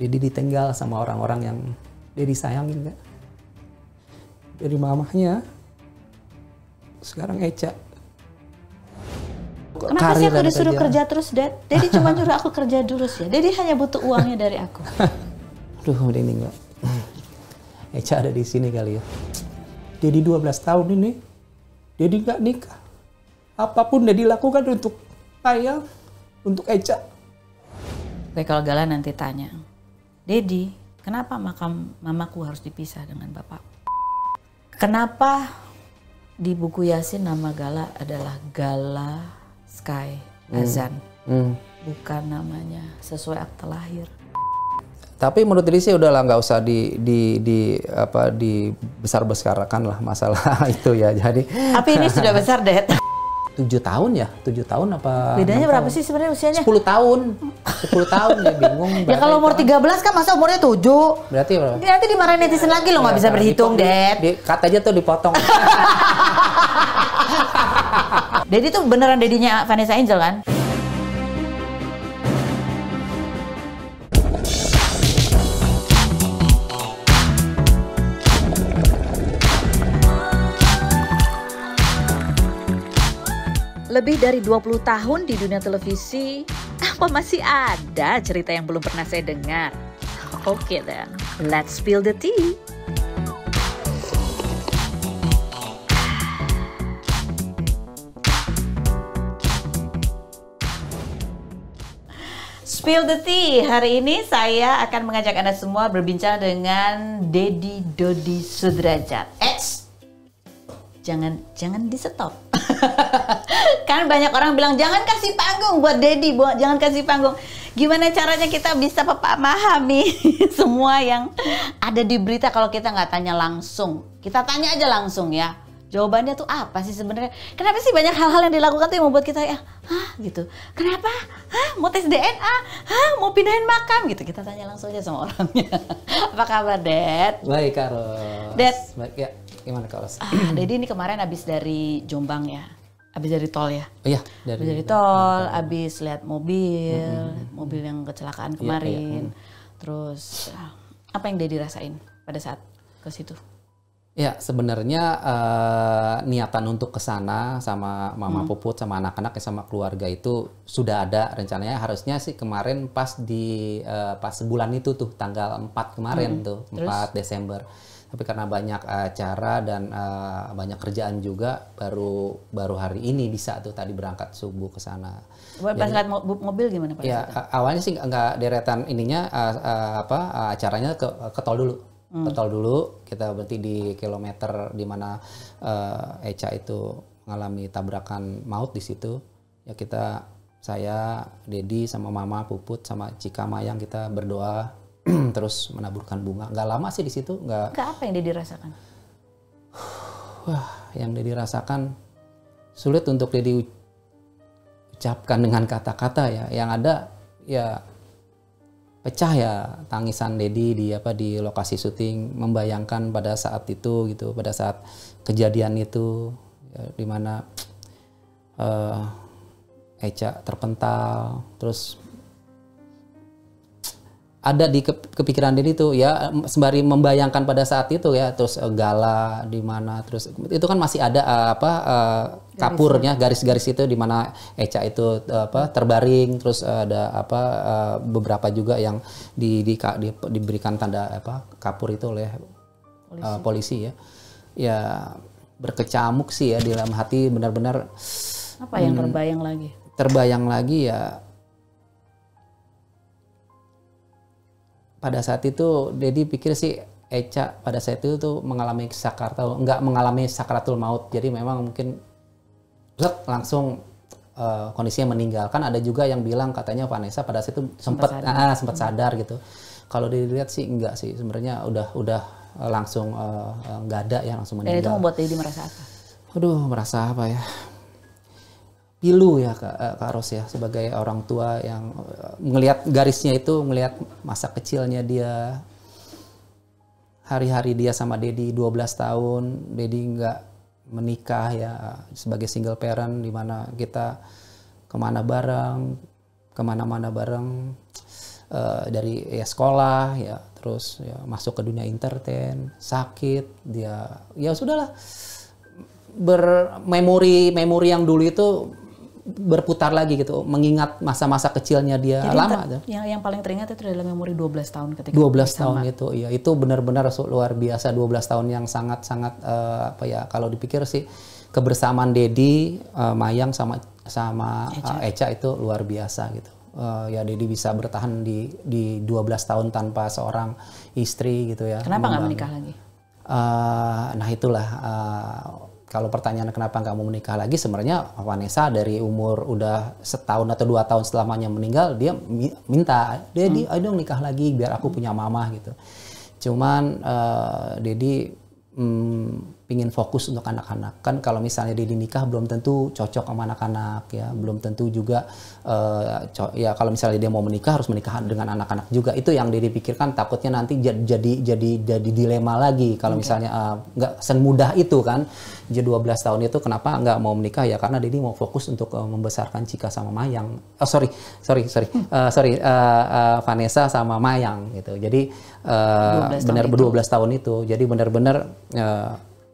Jadi ditinggal sama orang-orang yang Dedi sayangin gak? Dari mamahnya, sekarang Eca. Kenapa sih aku disuruh kerja, terus, Dad? Daddy cuma nyuruh aku kerja terus ya. Daddy hanya butuh uangnya dari aku. Aduh, mendingan, gak. Eca ada di sini kali ya. Dedi 12 tahun ini, Daddy nggak nikah. Apapun Daddy lakukan untuk ayah, untuk Eca. Oke, kalau Gala nanti tanya, Dedi, kenapa makam mamaku harus dipisah dengan bapak? Kenapa di buku Yasin nama Gala adalah Gala Sky hmm. Azan? Hmm. Hmm. Bukan namanya sesuai akte lahir. Tapi menurut diri sih udahlah nggak usah di di di apa di besar besarkan lah masalah itu ya. Jadi Tapi ini sudah besar, Det. tujuh tahun ya tujuh tahun apa bedanya berapa sih sebenarnya usianya sepuluh tahun sepuluh tahun ya bingung ya kalau umur tiga belas kan masa umurnya tujuh berarti berapa nanti dimarahin netizen lagi lo nggak ya, bisa berhitung deh di, kata aja tuh dipotong Dedi tuh beneran dedinya Vanessa Angel kan Lebih dari 20 tahun di dunia televisi, apa masih ada cerita yang belum pernah saya dengar? Oke okay then, let's spill the tea. Spill the Tea. Hari ini saya akan mengajak Anda semua berbincang dengan Dedi Dodi Sudrajat. Ex jangan jangan di stop. kan banyak orang bilang jangan kasih panggung buat Dedi, buat jangan kasih panggung. Gimana caranya kita bisa memahami semua yang ada di berita kalau kita nggak tanya langsung? Kita tanya aja langsung ya jawabannya tuh apa sih sebenarnya? Kenapa sih banyak hal-hal yang dilakukan tuh yang membuat kita ya, hah gitu. Kenapa? Hah, mau tes DNA? Hah, mau pindahin makam gitu. Kita tanya langsung aja sama orangnya. apa kabar, Dad? Baik, Carlos. Dad. Baik, ya gimana kalau Ah, deddy ini kemarin habis dari Jombang ya, habis dari tol ya? Oh, iya, dari, abis dari tol, habis iya. abis lihat mobil, mm-hmm. mobil yang kecelakaan kemarin. Iya, iya. Mm. Terus ah, apa yang deddy rasain pada saat ke situ? Ya, sebenarnya uh, niatan untuk ke sana sama Mama hmm. Puput, sama anak-anak, ya, sama keluarga itu sudah ada rencananya. Harusnya sih kemarin pas di uh, pas sebulan itu tuh tanggal 4 kemarin hmm. tuh, 4 Terus? Desember. Tapi karena banyak acara dan uh, banyak kerjaan juga, baru baru hari ini bisa tuh tadi berangkat subuh ke sana. Pas ngeliat mobil gimana Pak? Ya, awalnya sih nggak deretan ininya uh, uh, apa uh, acaranya ke, ke tol dulu hmm. total dulu kita berhenti di kilometer di mana uh, Eca itu mengalami tabrakan maut di situ ya kita saya Dedi sama Mama Puput sama Cika Mayang kita berdoa terus menaburkan bunga nggak lama sih di situ nggak nggak apa yang Dedi rasakan wah yang Dedi rasakan sulit untuk Dedi ucapkan dengan kata-kata ya yang ada ya pecah ya tangisan Dedi di apa di lokasi syuting membayangkan pada saat itu gitu pada saat kejadian itu ya, di mana uh, eh, Eca terpental terus ada di kepikiran diri itu ya sembari membayangkan pada saat itu ya terus uh, gala di mana terus itu kan masih ada uh, apa uh, kapurnya garis-garis itu di mana Eca itu uh, apa terbaring terus uh, ada apa uh, beberapa juga yang di, di, di, di diberikan tanda apa kapur itu oleh polisi, polisi ya ya berkecamuk sih ya di dalam hati benar-benar apa yang hmm, terbayang lagi terbayang lagi ya pada saat itu Dedi pikir sih Eca pada saat itu tuh mengalami sakaratul nggak mengalami sakaratul maut jadi memang mungkin lek, langsung uh, kondisinya meninggal kan ada juga yang bilang katanya Vanessa pada saat itu sempat sempat sadar, ah, sempat sadar gitu kalau dilihat sih enggak sih sebenarnya udah udah eh, langsung uh, nggak ada ya langsung meninggal. Dan itu membuat Dedi merasa apa? Aduh merasa apa ya? pilu ya Kak, eh, Kak Ros ya sebagai orang tua yang melihat eh, garisnya itu melihat masa kecilnya dia hari-hari dia sama Dedi 12 tahun Dedi nggak menikah ya sebagai single parent di mana kita kemana bareng kemana-mana bareng uh, dari ya sekolah ya terus ya, masuk ke dunia entertain sakit dia ya sudahlah bermemori memori yang dulu itu berputar lagi gitu, mengingat masa-masa kecilnya dia Jadi lama. Ter, gitu. yang, yang paling teringat itu dalam memori 12 tahun ketika 12 bersama. tahun itu iya itu benar-benar luar biasa 12 tahun yang sangat-sangat uh, apa ya kalau dipikir sih kebersamaan Dedi, uh, eh, Mayang sama sama Eca. Uh, eh, Eca itu luar biasa gitu. Uh, ya Dedi bisa bertahan di di 12 tahun tanpa seorang istri gitu ya. Kenapa nggak menikah lagi? Uh, nah itulah. Uh, kalau pertanyaan kenapa nggak mau menikah lagi sebenarnya Vanessa dari umur udah setahun atau dua tahun selamanya meninggal dia minta Dedi, hmm. ayo dong nikah lagi biar aku punya mama gitu cuman uh, Dedi um, ingin fokus untuk anak-anak kan kalau misalnya di nikah belum tentu cocok sama anak-anak ya belum tentu juga uh, ya kalau misalnya dia mau menikah harus menikah dengan anak-anak juga itu yang dia dipikirkan takutnya nanti jadi jadi jadi, dilema lagi kalau okay. misalnya eh, nggak uh, semudah itu kan jadi 12 tahun itu kenapa nggak mau menikah ya karena Didi mau fokus untuk uh, membesarkan Cika sama Mayang oh sorry sorry sorry uh, sorry uh, uh, Vanessa sama Mayang gitu jadi uh, benar 12 tahun itu jadi benar-benar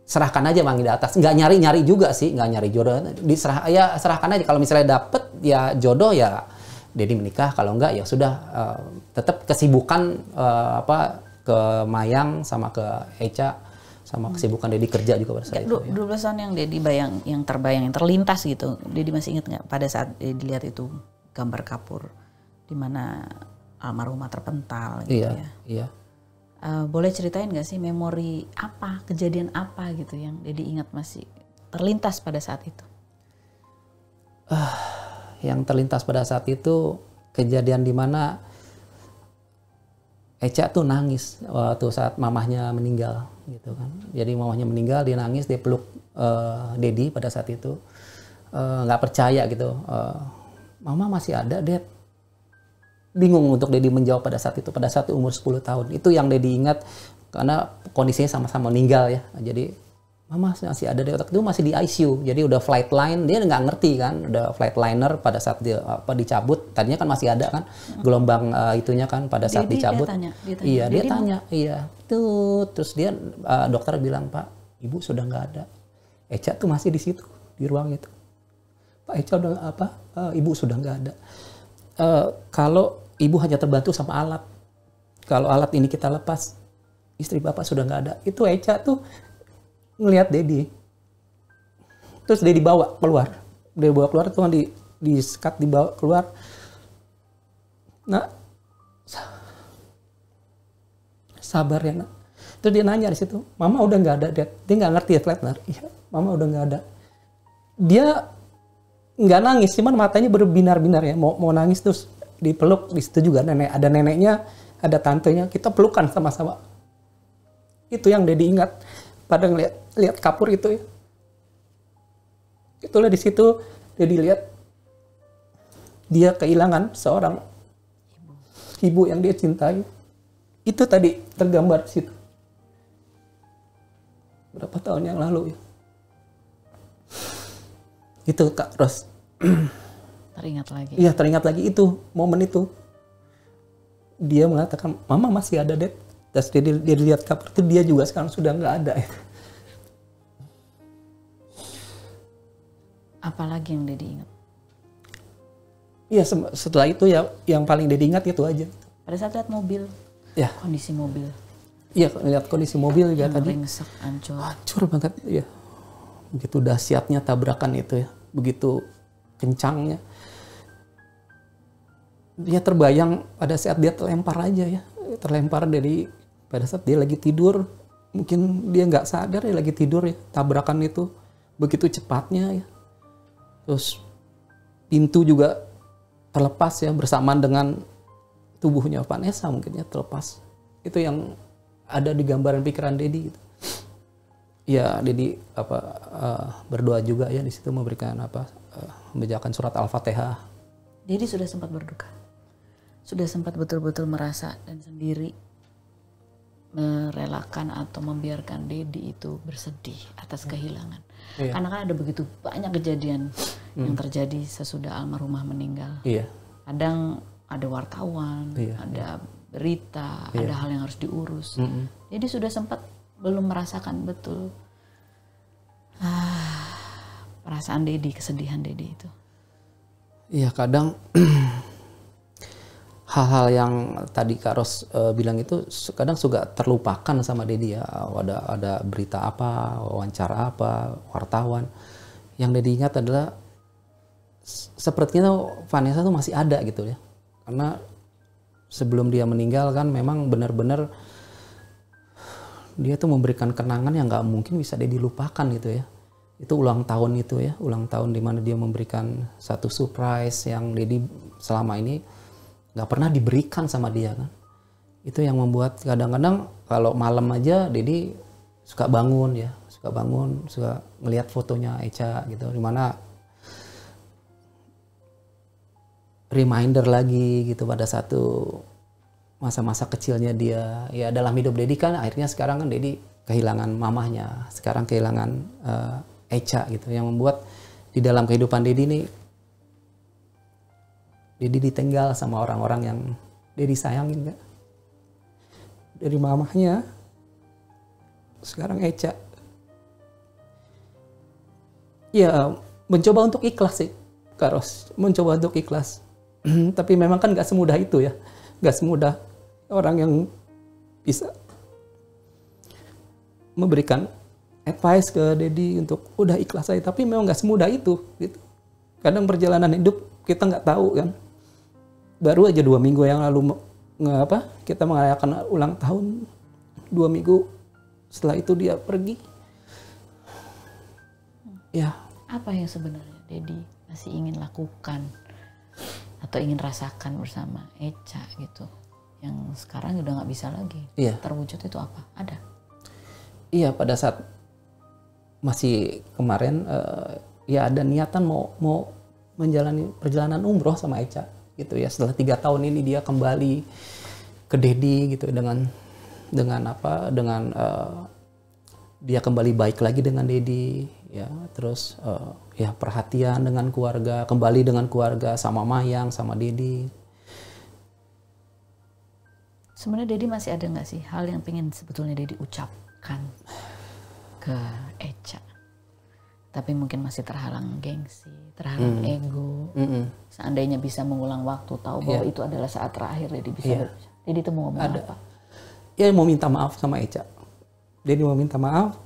serahkan aja bang di atas nggak nyari nyari juga sih nggak nyari jodoh diserah ya serahkan aja kalau misalnya dapet ya jodoh ya jadi menikah kalau enggak ya sudah uh, eh, tetap kesibukan uh, apa ke Mayang sama ke Eca sama hmm. kesibukan Dedi kerja juga pada saat ya, itu. Dua belasan yang Dedi bayang yang terbayang yang terlintas gitu. Dedi masih ingat nggak pada saat Dedi lihat itu gambar kapur di mana almarhumah terpental gitu iya, ya. Iya uh, boleh ceritain gak sih memori apa kejadian apa gitu yang jadi ingat masih terlintas pada saat itu uh, yang terlintas pada saat itu kejadian di mana Eca tuh nangis waktu saat mamahnya meninggal gitu kan jadi mamahnya meninggal dia nangis dia peluk uh, Dedi pada saat itu eh, nggak uh, percaya gitu uh, mama masih ada Dad bingung untuk Dedi menjawab pada saat itu, pada saat umur 10 tahun. Itu yang Dedi ingat karena kondisinya sama-sama meninggal ya. Jadi mama masih ada di otak itu masih di ICU. Jadi udah flight line, dia nggak ngerti kan, udah flight liner pada saat dia apa dicabut, tadinya kan masih ada kan gelombang uh, itunya kan pada saat Didi, dicabut. Dia tanya, dia tanya. Iya, Didi dia tanya, iya. Tuh, terus dia uh, dokter bilang, "Pak, ibu sudah nggak ada." Eca tuh masih di situ, di ruang itu. Pak Eca udah apa? Uh, ibu sudah nggak ada uh, kalau ibu hanya terbantu sama alat. Kalau alat ini kita lepas, istri bapak sudah nggak ada. Itu Eca tuh ngelihat Dedi. Terus Dedi bawa keluar. Dedi bawa keluar tuh di di sekat dibawa keluar. Nah, sabar ya nak. Terus dia nanya di situ, mama udah nggak ada, Dad. Dia nggak ngerti ya, Flatner. Iya, mama udah nggak ada. Dia nggak nangis cuman matanya berbinar-binar ya mau mau nangis terus dipeluk di situ juga nenek ada neneknya ada tantenya kita pelukan sama-sama itu yang Dedi ingat pada ngeliat lihat kapur itu ya itulah di situ Dedi lihat dia kehilangan seorang ibu yang dia cintai itu tadi tergambar di situ berapa tahun yang lalu ya Gitu Kak Ros. teringat lagi. Iya, teringat lagi itu momen itu. Dia mengatakan, "Mama masih ada, deh. Terus dia, dia lihat kabar itu dia juga sekarang sudah nggak ada. ya Apalagi yang Dedi ingat? Iya, setelah itu ya yang paling Dedi ingat itu aja. Pada saat lihat mobil. Ya. Kondisi mobil. Iya, lihat kondisi mobil juga yang tadi. Ringsek, hancur. Hancur banget, ya. Begitu dahsyatnya tabrakan itu ya begitu kencangnya dia ya, terbayang pada saat dia terlempar aja ya terlempar dari pada saat dia lagi tidur mungkin dia nggak sadar ya lagi tidur ya tabrakan itu begitu cepatnya ya terus pintu juga terlepas ya bersamaan dengan tubuhnya Vanessa mungkinnya terlepas itu yang ada di gambaran pikiran Dedi gitu ya Didi apa uh, berdoa juga ya di situ memberikan apa uh, membacakan surat Al-Fatihah. Didi sudah sempat berduka. Sudah sempat betul-betul merasa dan sendiri merelakan atau membiarkan Dedi itu bersedih atas hmm. kehilangan. Iya. Karena kan ada begitu banyak kejadian hmm. yang terjadi sesudah almarhumah meninggal. Iya. Kadang ada wartawan, iya, ada iya. berita, iya. ada hal yang harus diurus. Mm -hmm. Jadi sudah sempat belum merasakan betul ah, perasaan Dedi, kesedihan Dedi itu. Iya kadang hal-hal yang tadi Kak Ros uh, bilang itu kadang suka terlupakan sama Dedi ya. Ada ada berita apa, wawancara apa, wartawan. Yang Dedi ingat adalah sepertinya Vanessa tuh masih ada gitu ya. Karena sebelum dia meninggal kan memang benar-benar dia tuh memberikan kenangan yang nggak mungkin bisa dia dilupakan gitu ya itu ulang tahun itu ya ulang tahun dimana dia memberikan satu surprise yang Dedi selama ini nggak pernah diberikan sama dia kan itu yang membuat kadang-kadang kalau malam aja Dedi suka bangun ya suka bangun suka ngelihat fotonya Eca gitu dimana reminder lagi gitu pada satu masa-masa kecilnya dia ya dalam hidup Dedi kan akhirnya sekarang kan Dedi kehilangan mamahnya sekarang kehilangan uh, eh, Eca gitu yang membuat di dalam kehidupan Dedi ini Dedi ditinggal sama orang-orang yang Dedi sayangin nggak dari mamahnya sekarang Eca ya mencoba untuk ikhlas sih Karos mencoba untuk ikhlas tapi memang kan nggak semudah itu ya nggak semudah orang yang bisa memberikan advice ke Dedi untuk udah ikhlas saya, tapi memang nggak semudah itu gitu kadang perjalanan hidup kita nggak tahu kan baru aja dua minggu yang lalu nggak apa kita merayakan ulang tahun dua minggu setelah itu dia pergi ya apa yang sebenarnya Dedi masih ingin lakukan atau ingin rasakan bersama Eca gitu yang sekarang udah nggak bisa lagi iya. terwujud itu apa ada iya pada saat masih kemarin uh, ya ada niatan mau mau menjalani perjalanan umroh sama Eca gitu ya setelah tiga tahun ini dia kembali ke Dedi gitu dengan dengan apa dengan uh, dia kembali baik lagi dengan Dedi ya terus uh, ya perhatian dengan keluarga kembali dengan keluarga sama Mayang sama Dedi sebenarnya Dedi masih ada nggak sih hal yang pengen sebetulnya Dedi ucapkan ke Eca? Tapi mungkin masih terhalang gengsi, terhalang mm. ego. Mm -mm. Seandainya bisa mengulang waktu, tahu bahwa yeah. itu adalah saat terakhir Dedi bisa. Yeah. Iya. Dedi itu mau ngomong ada. apa? Ya mau minta maaf sama Eca. Dedi mau minta maaf.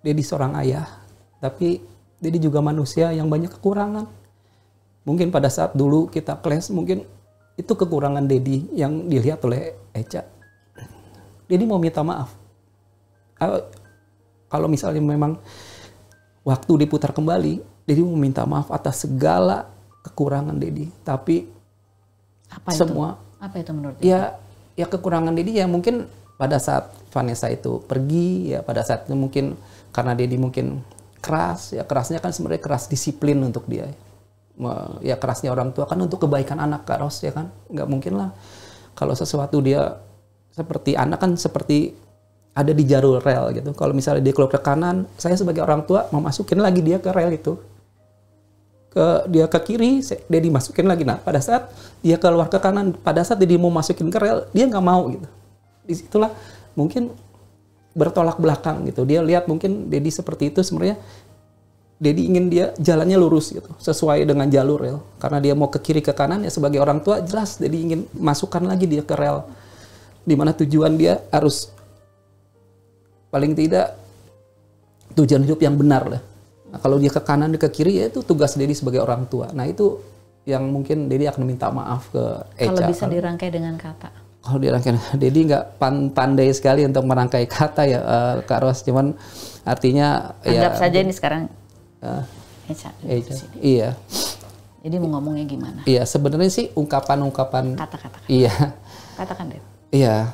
Dedi seorang ayah, tapi Dedi juga manusia yang banyak kekurangan. Mungkin pada saat dulu kita kelas mungkin itu kekurangan Dedi yang dilihat oleh Eca. Dedi mau minta maaf. Kalau misalnya memang waktu diputar kembali, Dedi mau minta maaf atas segala kekurangan Dedi. Tapi apa itu? semua apa itu menurut ya ya kekurangan Dedi ya mungkin pada saat Vanessa itu pergi ya pada saat itu mungkin karena Dedi mungkin keras ya kerasnya kan sebenarnya keras disiplin untuk dia ya kerasnya orang tua kan untuk kebaikan anak kak Ros ya kan nggak mungkin lah kalau sesuatu dia seperti anak kan seperti ada di jalur rel gitu kalau misalnya dia keluar ke kanan saya sebagai orang tua memasukin lagi dia ke rel itu ke dia ke kiri dia dimasukin lagi nah pada saat dia keluar ke kanan pada saat dia mau masukin ke rel dia nggak mau gitu disitulah mungkin bertolak belakang gitu dia lihat mungkin Dedi seperti itu sebenarnya Dedi ingin dia jalannya lurus gitu, sesuai dengan jalur rel. Ya. Karena dia mau ke kiri ke kanan ya sebagai orang tua jelas Dedi ingin masukkan lagi dia ke rel. Dimana tujuan dia harus paling tidak tujuan hidup yang benar lah. Nah, kalau dia ke kanan dia ke kiri ya itu tugas Dedi sebagai orang tua. Nah itu yang mungkin Dedi akan minta maaf ke Eca. Kalau bisa dirangkai dengan kata kalau dirangkai Dedi nggak pan pandai sekali untuk merangkai kata ya uh, Kak Ros cuman artinya ya anggap ya, saja ini sekarang uh, Iya. Jadi mau ngomongnya gimana? Iya, sebenarnya sih ungkapan-ungkapan kata-kata. Iya. Katakan deh. Iya.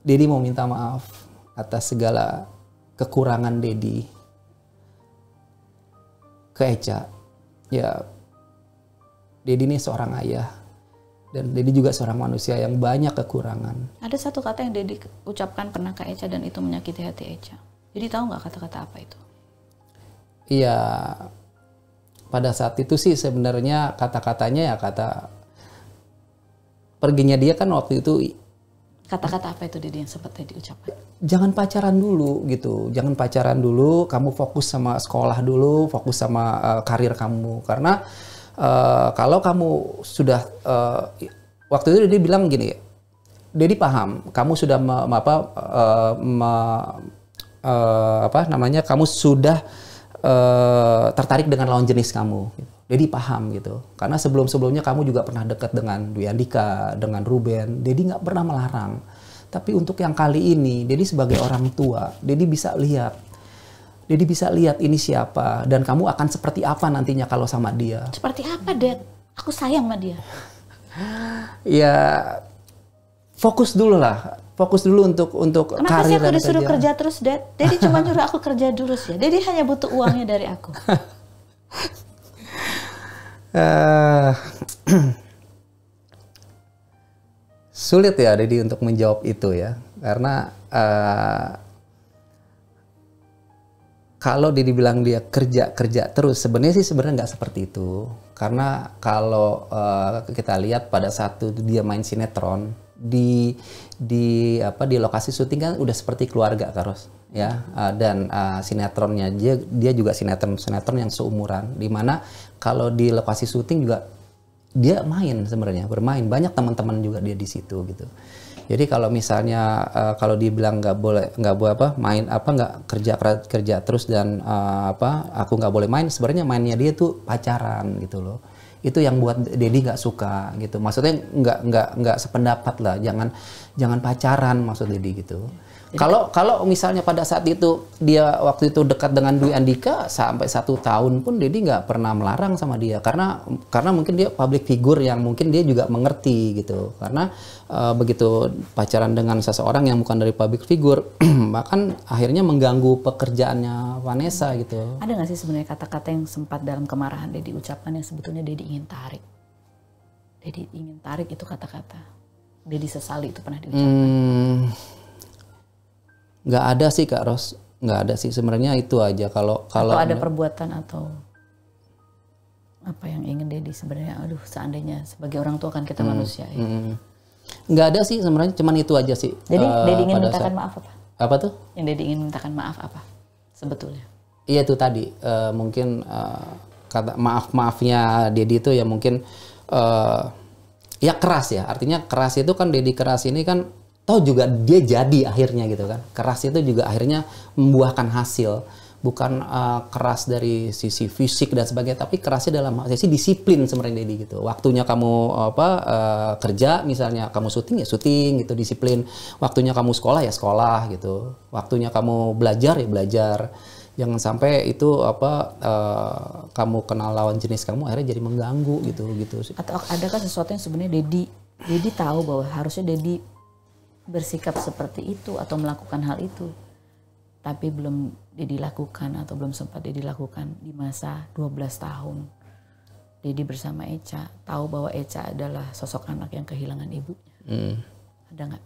Dedi mau minta maaf atas segala kekurangan Dedi ke Eca. Ya, Dedi ini seorang ayah dan Dedi juga seorang manusia yang banyak kekurangan. Ada satu kata yang Dedi ucapkan pernah ke Eca dan itu menyakiti hati Eca. Jadi tahu nggak kata-kata apa itu? Iya, pada saat itu sih sebenarnya kata-katanya ya kata perginya dia kan waktu itu kata-kata apa itu dia yang seperti diucapkan Jangan pacaran dulu gitu, jangan pacaran dulu, kamu fokus sama sekolah dulu, fokus sama uh, karir kamu karena uh, kalau kamu sudah uh, waktu itu dia bilang gini, deddy paham, kamu sudah apa uh, uh, apa namanya, kamu sudah Eh, tertarik dengan lawan jenis kamu. Gitu. Dedi paham gitu, karena sebelum-sebelumnya kamu juga pernah dekat dengan Dwi Andika, dengan Ruben. Jadi nggak pernah melarang. Tapi untuk yang kali ini, jadi sebagai orang tua, jadi bisa lihat jadi bisa lihat ini siapa dan kamu akan seperti apa nantinya kalau sama dia. Seperti apa, Dad? Aku sayang sama dia. ya fokus dulu lah fokus dulu untuk untuk Kenapa karir sih aku disuruh kerja, terus, Dad? Dedi cuma nyuruh aku kerja terus ya. Dedi hanya butuh uangnya dari aku. Eh, sulit ya Dedi untuk menjawab itu ya. Karena uh, kalau Dedi bilang dia kerja-kerja terus, sebenarnya sih sebenarnya nggak seperti itu. Karena kalau uh, kita lihat pada satu dia main sinetron, di di apa di lokasi syuting kan udah seperti keluarga Karos ya uh, dan uh, sinetronnya dia dia juga sinetron sinetron yang seumuran dimana kalau di lokasi syuting juga dia main sebenarnya bermain banyak teman-teman juga dia di situ gitu jadi kalau misalnya uh, kalau dibilang nggak boleh nggak boleh apa main apa nggak kerja kerja terus dan uh, apa aku nggak boleh main sebenarnya mainnya dia tuh pacaran gitu loh itu yang buat Dedi nggak suka gitu maksudnya nggak nggak nggak sependapat lah jangan jangan pacaran maksud Dedi gitu kalau kalau misalnya pada saat itu dia waktu itu dekat dengan Dwi Andika sampai satu tahun pun Deddy nggak pernah melarang sama dia karena karena mungkin dia public figure yang mungkin dia juga mengerti gitu karena uh, begitu pacaran dengan seseorang yang bukan dari public figure bahkan akhirnya mengganggu pekerjaannya Vanessa gitu. Ada nggak sih sebenarnya kata-kata yang sempat dalam kemarahan Deddy ucapkan yang sebetulnya Deddy ingin tarik? Deddy ingin tarik itu kata-kata. Deddy sesali itu pernah diucapkan. Hmm nggak ada sih kak Ros nggak ada sih sebenarnya itu aja kalau kalau ada perbuatan atau apa yang ingin Dedi sebenarnya aduh seandainya sebagai orang tua kan kita hmm, manusia ya hmm. hmm. nggak ada sih sebenarnya cuman itu aja sih Jadi uh, eh, Dedi ingin mintakan saat, maaf apa apa tuh yang Dedi ingin mintakan maaf apa sebetulnya iya itu tadi uh, mungkin uh, kata maaf maafnya Dedi itu ya mungkin uh, ya keras ya artinya keras itu kan Dedi keras ini kan toh juga dia jadi akhirnya gitu kan keras itu juga akhirnya membuahkan hasil bukan uh, keras dari sisi fisik dan sebagainya tapi kerasnya dalam sisi disiplin sebenarnya Dedi gitu waktunya kamu apa uh, kerja misalnya kamu syuting ya syuting gitu disiplin waktunya kamu sekolah ya sekolah gitu waktunya kamu belajar ya belajar jangan sampai itu apa uh, kamu kenal lawan jenis kamu akhirnya jadi mengganggu gitu gitu atau adakah sesuatu yang sebenarnya Dedi Dedi tahu bahwa harusnya Dedi bersikap seperti itu atau melakukan hal itu tapi belum dilakukan atau belum sempat dilakukan di masa 12 tahun. Dedi bersama Eca tahu bahwa Eca adalah sosok anak yang kehilangan ibunya. Hmm. Ada nggak?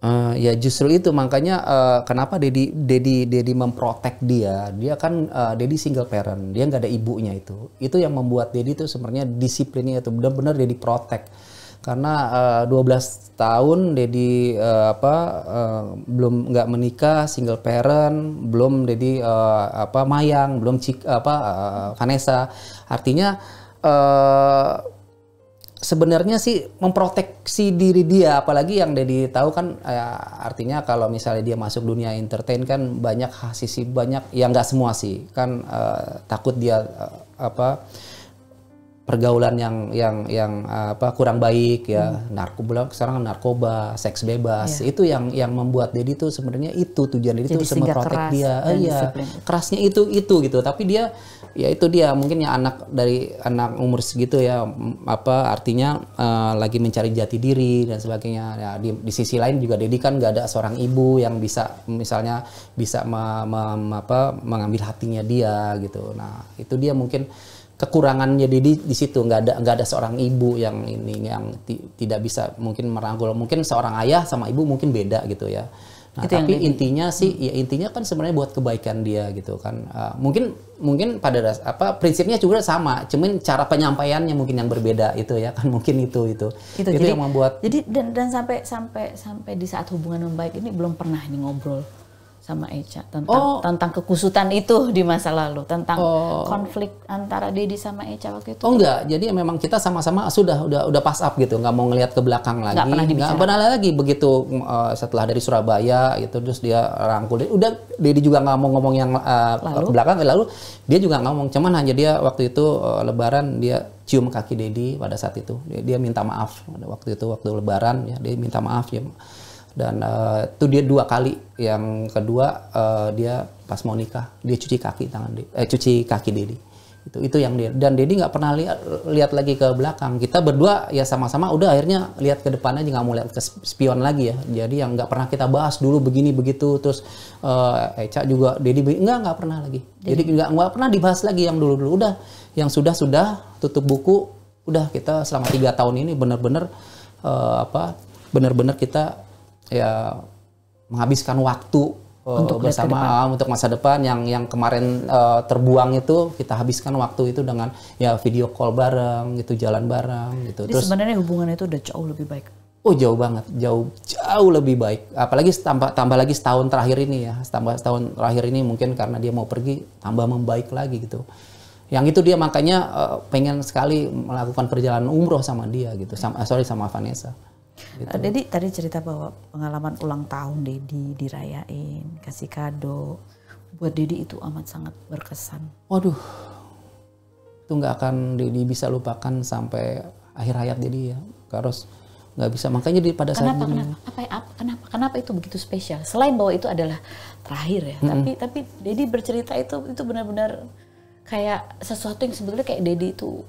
Uh, ya justru itu makanya uh, kenapa Dedi Dedi Dedi memprotek dia. Dia kan uh, eh, Dedi single parent, dia nggak ada ibunya itu. Itu yang membuat Dedi itu sebenarnya disiplinnya itu benar-benar Dedi protek karena uh, eh, 12 tahun Dedi uh, apa uh, belum nggak menikah single parent belum Dedi uh, apa mayang belum cik apa uh, Vanessa artinya uh, sebenarnya sih memproteksi diri dia apalagi yang Dedi tahu kan uh, artinya kalau misalnya dia masuk dunia entertain kan banyak sisi banyak yang nggak semua sih kan uh, takut dia uh, apa uh, pergaulan yang yang yang ah, apa kurang baik ya hmm. narkoba sekarang kan narkoba seks bebas yeah. itu yang yang membuat Dedi tuh sebenarnya itu tujuan Dedi tuh semua protek dia ah, iya kerasnya itu itu gitu tapi dia ya itu dia mungkin ya anak dari anak umur segitu ya mm, apa artinya uh, lagi mencari jati diri dan sebagainya ya, di, di sisi lain juga Dedi kan nggak ada seorang ibu yang bisa misalnya bisa me, me, apa, mengambil hatinya dia gitu nah itu dia mungkin kekurangannya di di situ nggak ada nggak ada seorang ibu yang ini yang tidak bisa mungkin merangkul mungkin seorang ayah sama ibu mungkin beda gitu ya nah, itu tapi intinya ini. sih hmm. ya intinya kan sebenarnya buat kebaikan dia gitu kan uh, mungkin mungkin pada das, apa prinsipnya juga sama cuman cara penyampaiannya mungkin yang berbeda itu ya kan mungkin itu itu itu, itu jadi, yang membuat jadi dan dan sampai sampai sampai di saat hubungan membaik ini belum pernah nih ngobrol sama Eca tentang oh. tentang kekusutan itu di masa lalu tentang oh. konflik antara Dedi sama Eca waktu itu. Oh enggak, jadi memang kita sama-sama ah, sudah udah udah pas up gitu, nggak mau ngelihat ke belakang lagi. Nggak pernah, nggak pernah lagi begitu uh, setelah dari Surabaya itu terus dia rangkul udah Dedi juga nggak mau ngomong yang uh, lalu. belakang lalu dia juga nggak ngomong cuman hanya dia waktu itu uh, lebaran dia cium kaki Dedi pada saat itu. Dia, dia minta maaf waktu itu waktu lebaran ya, dia minta maaf ya dan uh, itu dia dua kali yang kedua uh, dia pas mau nikah dia cuci kaki tangan eh, cuci kaki Dedi itu itu yang dia dan Dedi nggak pernah lihat lihat lagi ke belakang kita berdua ya sama-sama udah akhirnya lihat ke depan aja nggak mau lihat ke spion lagi ya jadi yang nggak pernah kita bahas dulu begini begitu terus uh, Eca juga Dedi nggak nggak pernah lagi jadi nggak nggak pernah dibahas lagi yang dulu dulu udah yang sudah sudah tutup buku udah kita selama tiga tahun ini benar-benar uh, apa benar-benar kita ya menghabiskan waktu eh, untuk bersama untuk masa depan yang yang kemarin uh, terbuang itu kita habiskan waktu itu dengan ya video call bareng gitu jalan bareng gitu. Jadi Terus sebenarnya hubungan itu udah jauh lebih baik. Oh jauh banget, jauh jauh lebih baik. Apalagi tambah tambah lagi setahun terakhir ini ya, tambah setahun terakhir ini mungkin karena dia mau pergi tambah membaik lagi gitu. Yang itu dia makanya uh, pengen sekali melakukan perjalanan umroh sama dia gitu, sama, sorry sama Vanessa. Gitu. Dedi tadi cerita bahwa pengalaman ulang tahun Dedi dirayain, kasih kado. Buat Dedi itu amat sangat berkesan. Waduh, itu nggak akan Dedi bisa lupakan sampai akhir hayat Dedi ya. Harus nggak bisa makanya di pada kenapa, saat kenapa, ini, ya, apa, kenapa kenapa itu begitu spesial selain bahwa itu adalah terakhir ya mm -hmm. tapi tapi Dedi bercerita itu itu benar-benar kayak sesuatu yang sebetulnya kayak Dedi itu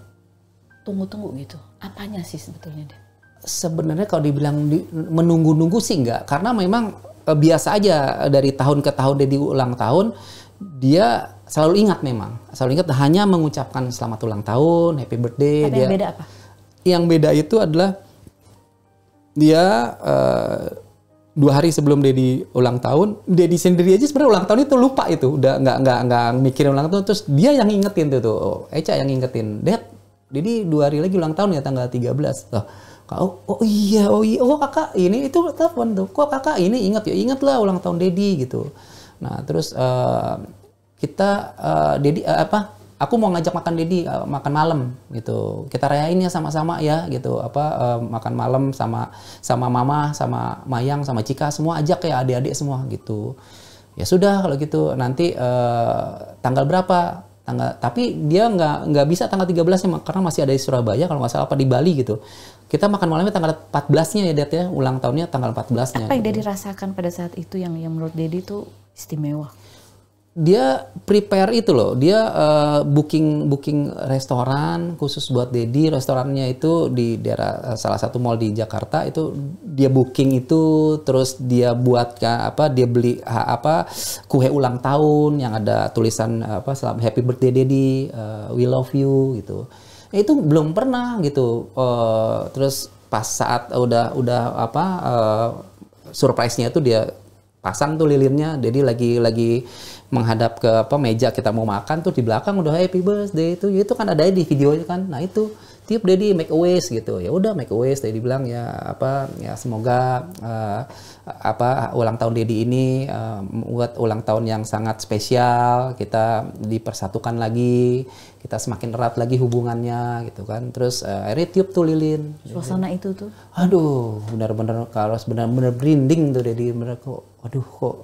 tunggu-tunggu gitu apanya sih sebetulnya Dedi sebenarnya kalau dibilang di, menunggu-nunggu sih enggak karena memang eh, biasa aja eh, dari tahun ke tahun dia ulang tahun dia selalu ingat memang selalu ingat hanya mengucapkan selamat ulang tahun happy birthday Tapi dia yang beda apa yang beda itu adalah dia eh, dua hari sebelum Dedi ulang tahun, Dedi sendiri aja sebenarnya ulang tahun itu lupa itu, udah nggak nggak nggak mikirin ulang tahun, terus dia yang ingetin tuh tuh, oh, Eca yang ingetin, Dad, Dedi dua hari lagi ulang tahun ya tanggal 13 belas, loh oh iya oh iya oh kakak ini itu telepon tuh kok kakak ini ingat ya ingat lah ulang tahun Dedi gitu nah terus uh, kita uh, Dedi uh, apa aku mau ngajak makan Dedi uh, makan malam gitu kita rayain ya sama-sama ya gitu apa uh, makan malam sama sama mama sama Mayang sama Cika semua ajak ya adik-adik semua gitu ya sudah kalau gitu nanti uh, tanggal berapa tanggal tapi dia nggak nggak bisa tanggal 13 nya karena masih ada di Surabaya kalau nggak salah apa di Bali gitu kita makan malamnya tanggal 14 nya ya Dad ya ulang tahunnya tanggal 14 nya apa yang gitu. rasakan pada saat itu yang yang menurut Dedi tuh istimewa dia prepare itu loh dia uh, booking booking restoran khusus buat Dedi restorannya itu di daerah eh, salah satu mall di Jakarta itu dia booking itu terus dia buat ya, apa dia beli ha, apa kue ulang tahun yang ada tulisan apa selamat happy birthday Dedi uh, we love you gitu nah, itu belum pernah gitu uh, terus pas saat udah udah apa uh, surprise-nya tuh dia pasang tuh lilinnya jadi lagi lagi menghadap ke apa meja kita mau makan tuh di belakang udah happy birthday itu itu kan ada di videonya kan nah itu tiup deddy make a wish gitu ya udah make a wish Dedi bilang ya apa ya semoga uh, apa ulang tahun Dedi ini uh, buat ulang tahun yang sangat spesial kita dipersatukan lagi kita semakin erat lagi hubungannya gitu kan terus uh, akhirnya tiup tuh lilin suasana itu tuh aduh benar-benar kalau benar-benar branding tuh Dedi mereka waduh kok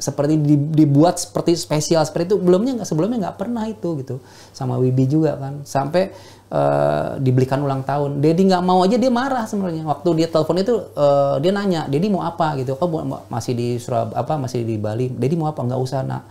seperti dibuat seperti spesial seperti itu belumnya nggak sebelumnya nggak pernah itu gitu sama Wibi juga kan sampai uh, dibelikan ulang tahun Dedi nggak mau aja dia marah sebenarnya waktu dia telepon itu uh, dia nanya Dedi mau apa gitu kok oh, masih di Surab apa masih di Bali Dedi mau apa nggak usah nak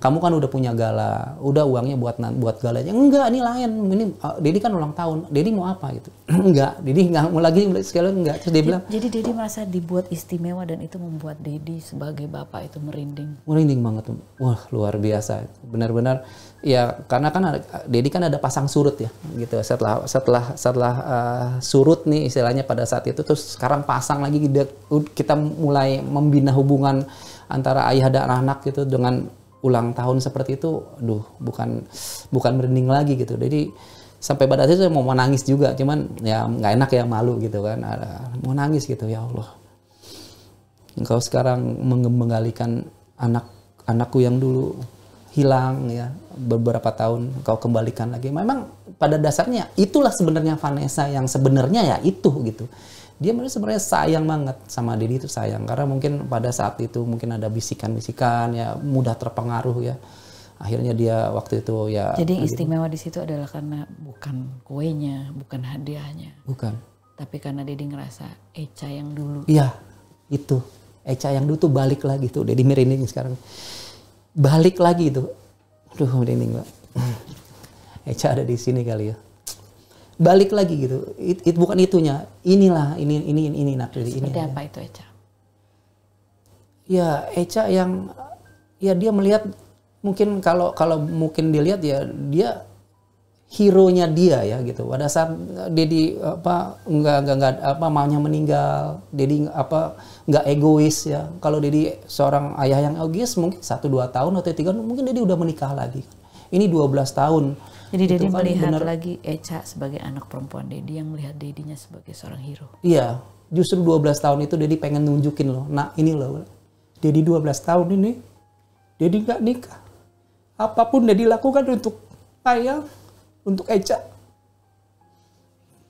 kamu kan udah punya gala, udah uangnya buat buat galanya. Enggak, ini lain. Ini ah, Dedi kan ulang tahun. Dedi mau apa gitu? enggak. Dedi nggak mau lagi sekali enggak. Terus dia bilang. Jadi Dedi merasa dibuat istimewa dan itu membuat Dedi sebagai bapak itu merinding. Merinding banget. tuh, Wah, luar biasa. Benar-benar ya karena kan Dedi kan ada pasang surut ya gitu setelah setelah setelah uh, surut nih istilahnya pada saat itu terus sekarang pasang lagi kita, mulai membina hubungan antara ayah dan -anak gitu dengan ulang tahun seperti itu, duh bukan bukan merinding lagi gitu. Jadi sampai pada akhirnya saya mau menangis juga, cuman ya nggak enak ya malu gitu kan, ada, mau nangis gitu ya Allah. Engkau sekarang mengembalikan anak anakku yang dulu hilang ya beberapa tahun kau kembalikan lagi memang pada dasarnya itulah sebenarnya Vanessa yang sebenarnya ya itu gitu dia sebenarnya sayang banget sama diri itu sayang karena mungkin pada saat itu mungkin ada bisikan-bisikan ya mudah terpengaruh ya akhirnya dia waktu itu ya jadi yang istimewa di situ adalah karena bukan kuenya bukan hadiahnya bukan tapi karena Dedi ngerasa Eca yang dulu iya itu Eca yang dulu tuh balik lagi tuh Dedi merinding sekarang balik lagi itu aduh merinding mbak Eca ada di sini kali ya balik lagi gitu. itu it bukan itunya. Inilah ini ini ini, ini nak ini. Seperti apa itu Eca? Ya Eca yang ya dia melihat mungkin kalau kalau mungkin dilihat ya dia hero-nya dia ya gitu. Pada saat eh, Dedi apa enggak enggak, enggak apa maunya meninggal, Dedi apa enggak egois ya. Kalau Dedi seorang ayah yang egois mungkin satu dua tahun atau tiga mungkin Dedi udah menikah lagi. Ini 12 tahun jadi Dedi kan melihat bener. lagi Eca sebagai anak perempuan Dedi yang melihat Dedinya sebagai seorang hero. Iya, justru 12 tahun itu Dedi pengen nunjukin loh. Nah ini loh, Dedi 12 tahun ini, Dedi nggak nikah. Apapun Dedi lakukan untuk saya, untuk Eca.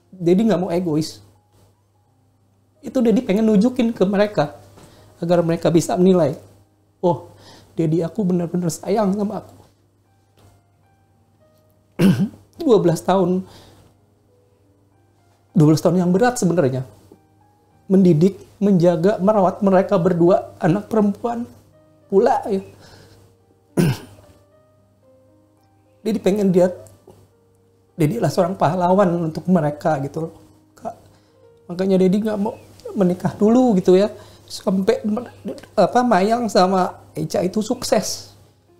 Dedi nggak mau egois. Itu Dedi pengen nunjukin ke mereka agar mereka bisa menilai. Oh, Dedi aku benar-benar sayang sama aku 12 tahun 12 tahun yang berat sebenarnya. Mendidik, menjaga, merawat mereka berdua anak perempuan pula ya. Jadi pengen dia dedi lah seorang pahlawan untuk mereka gitu loh. Kak. Makanya dedi nggak mau menikah dulu gitu ya. Sampai apa Mayang sama Eca itu sukses.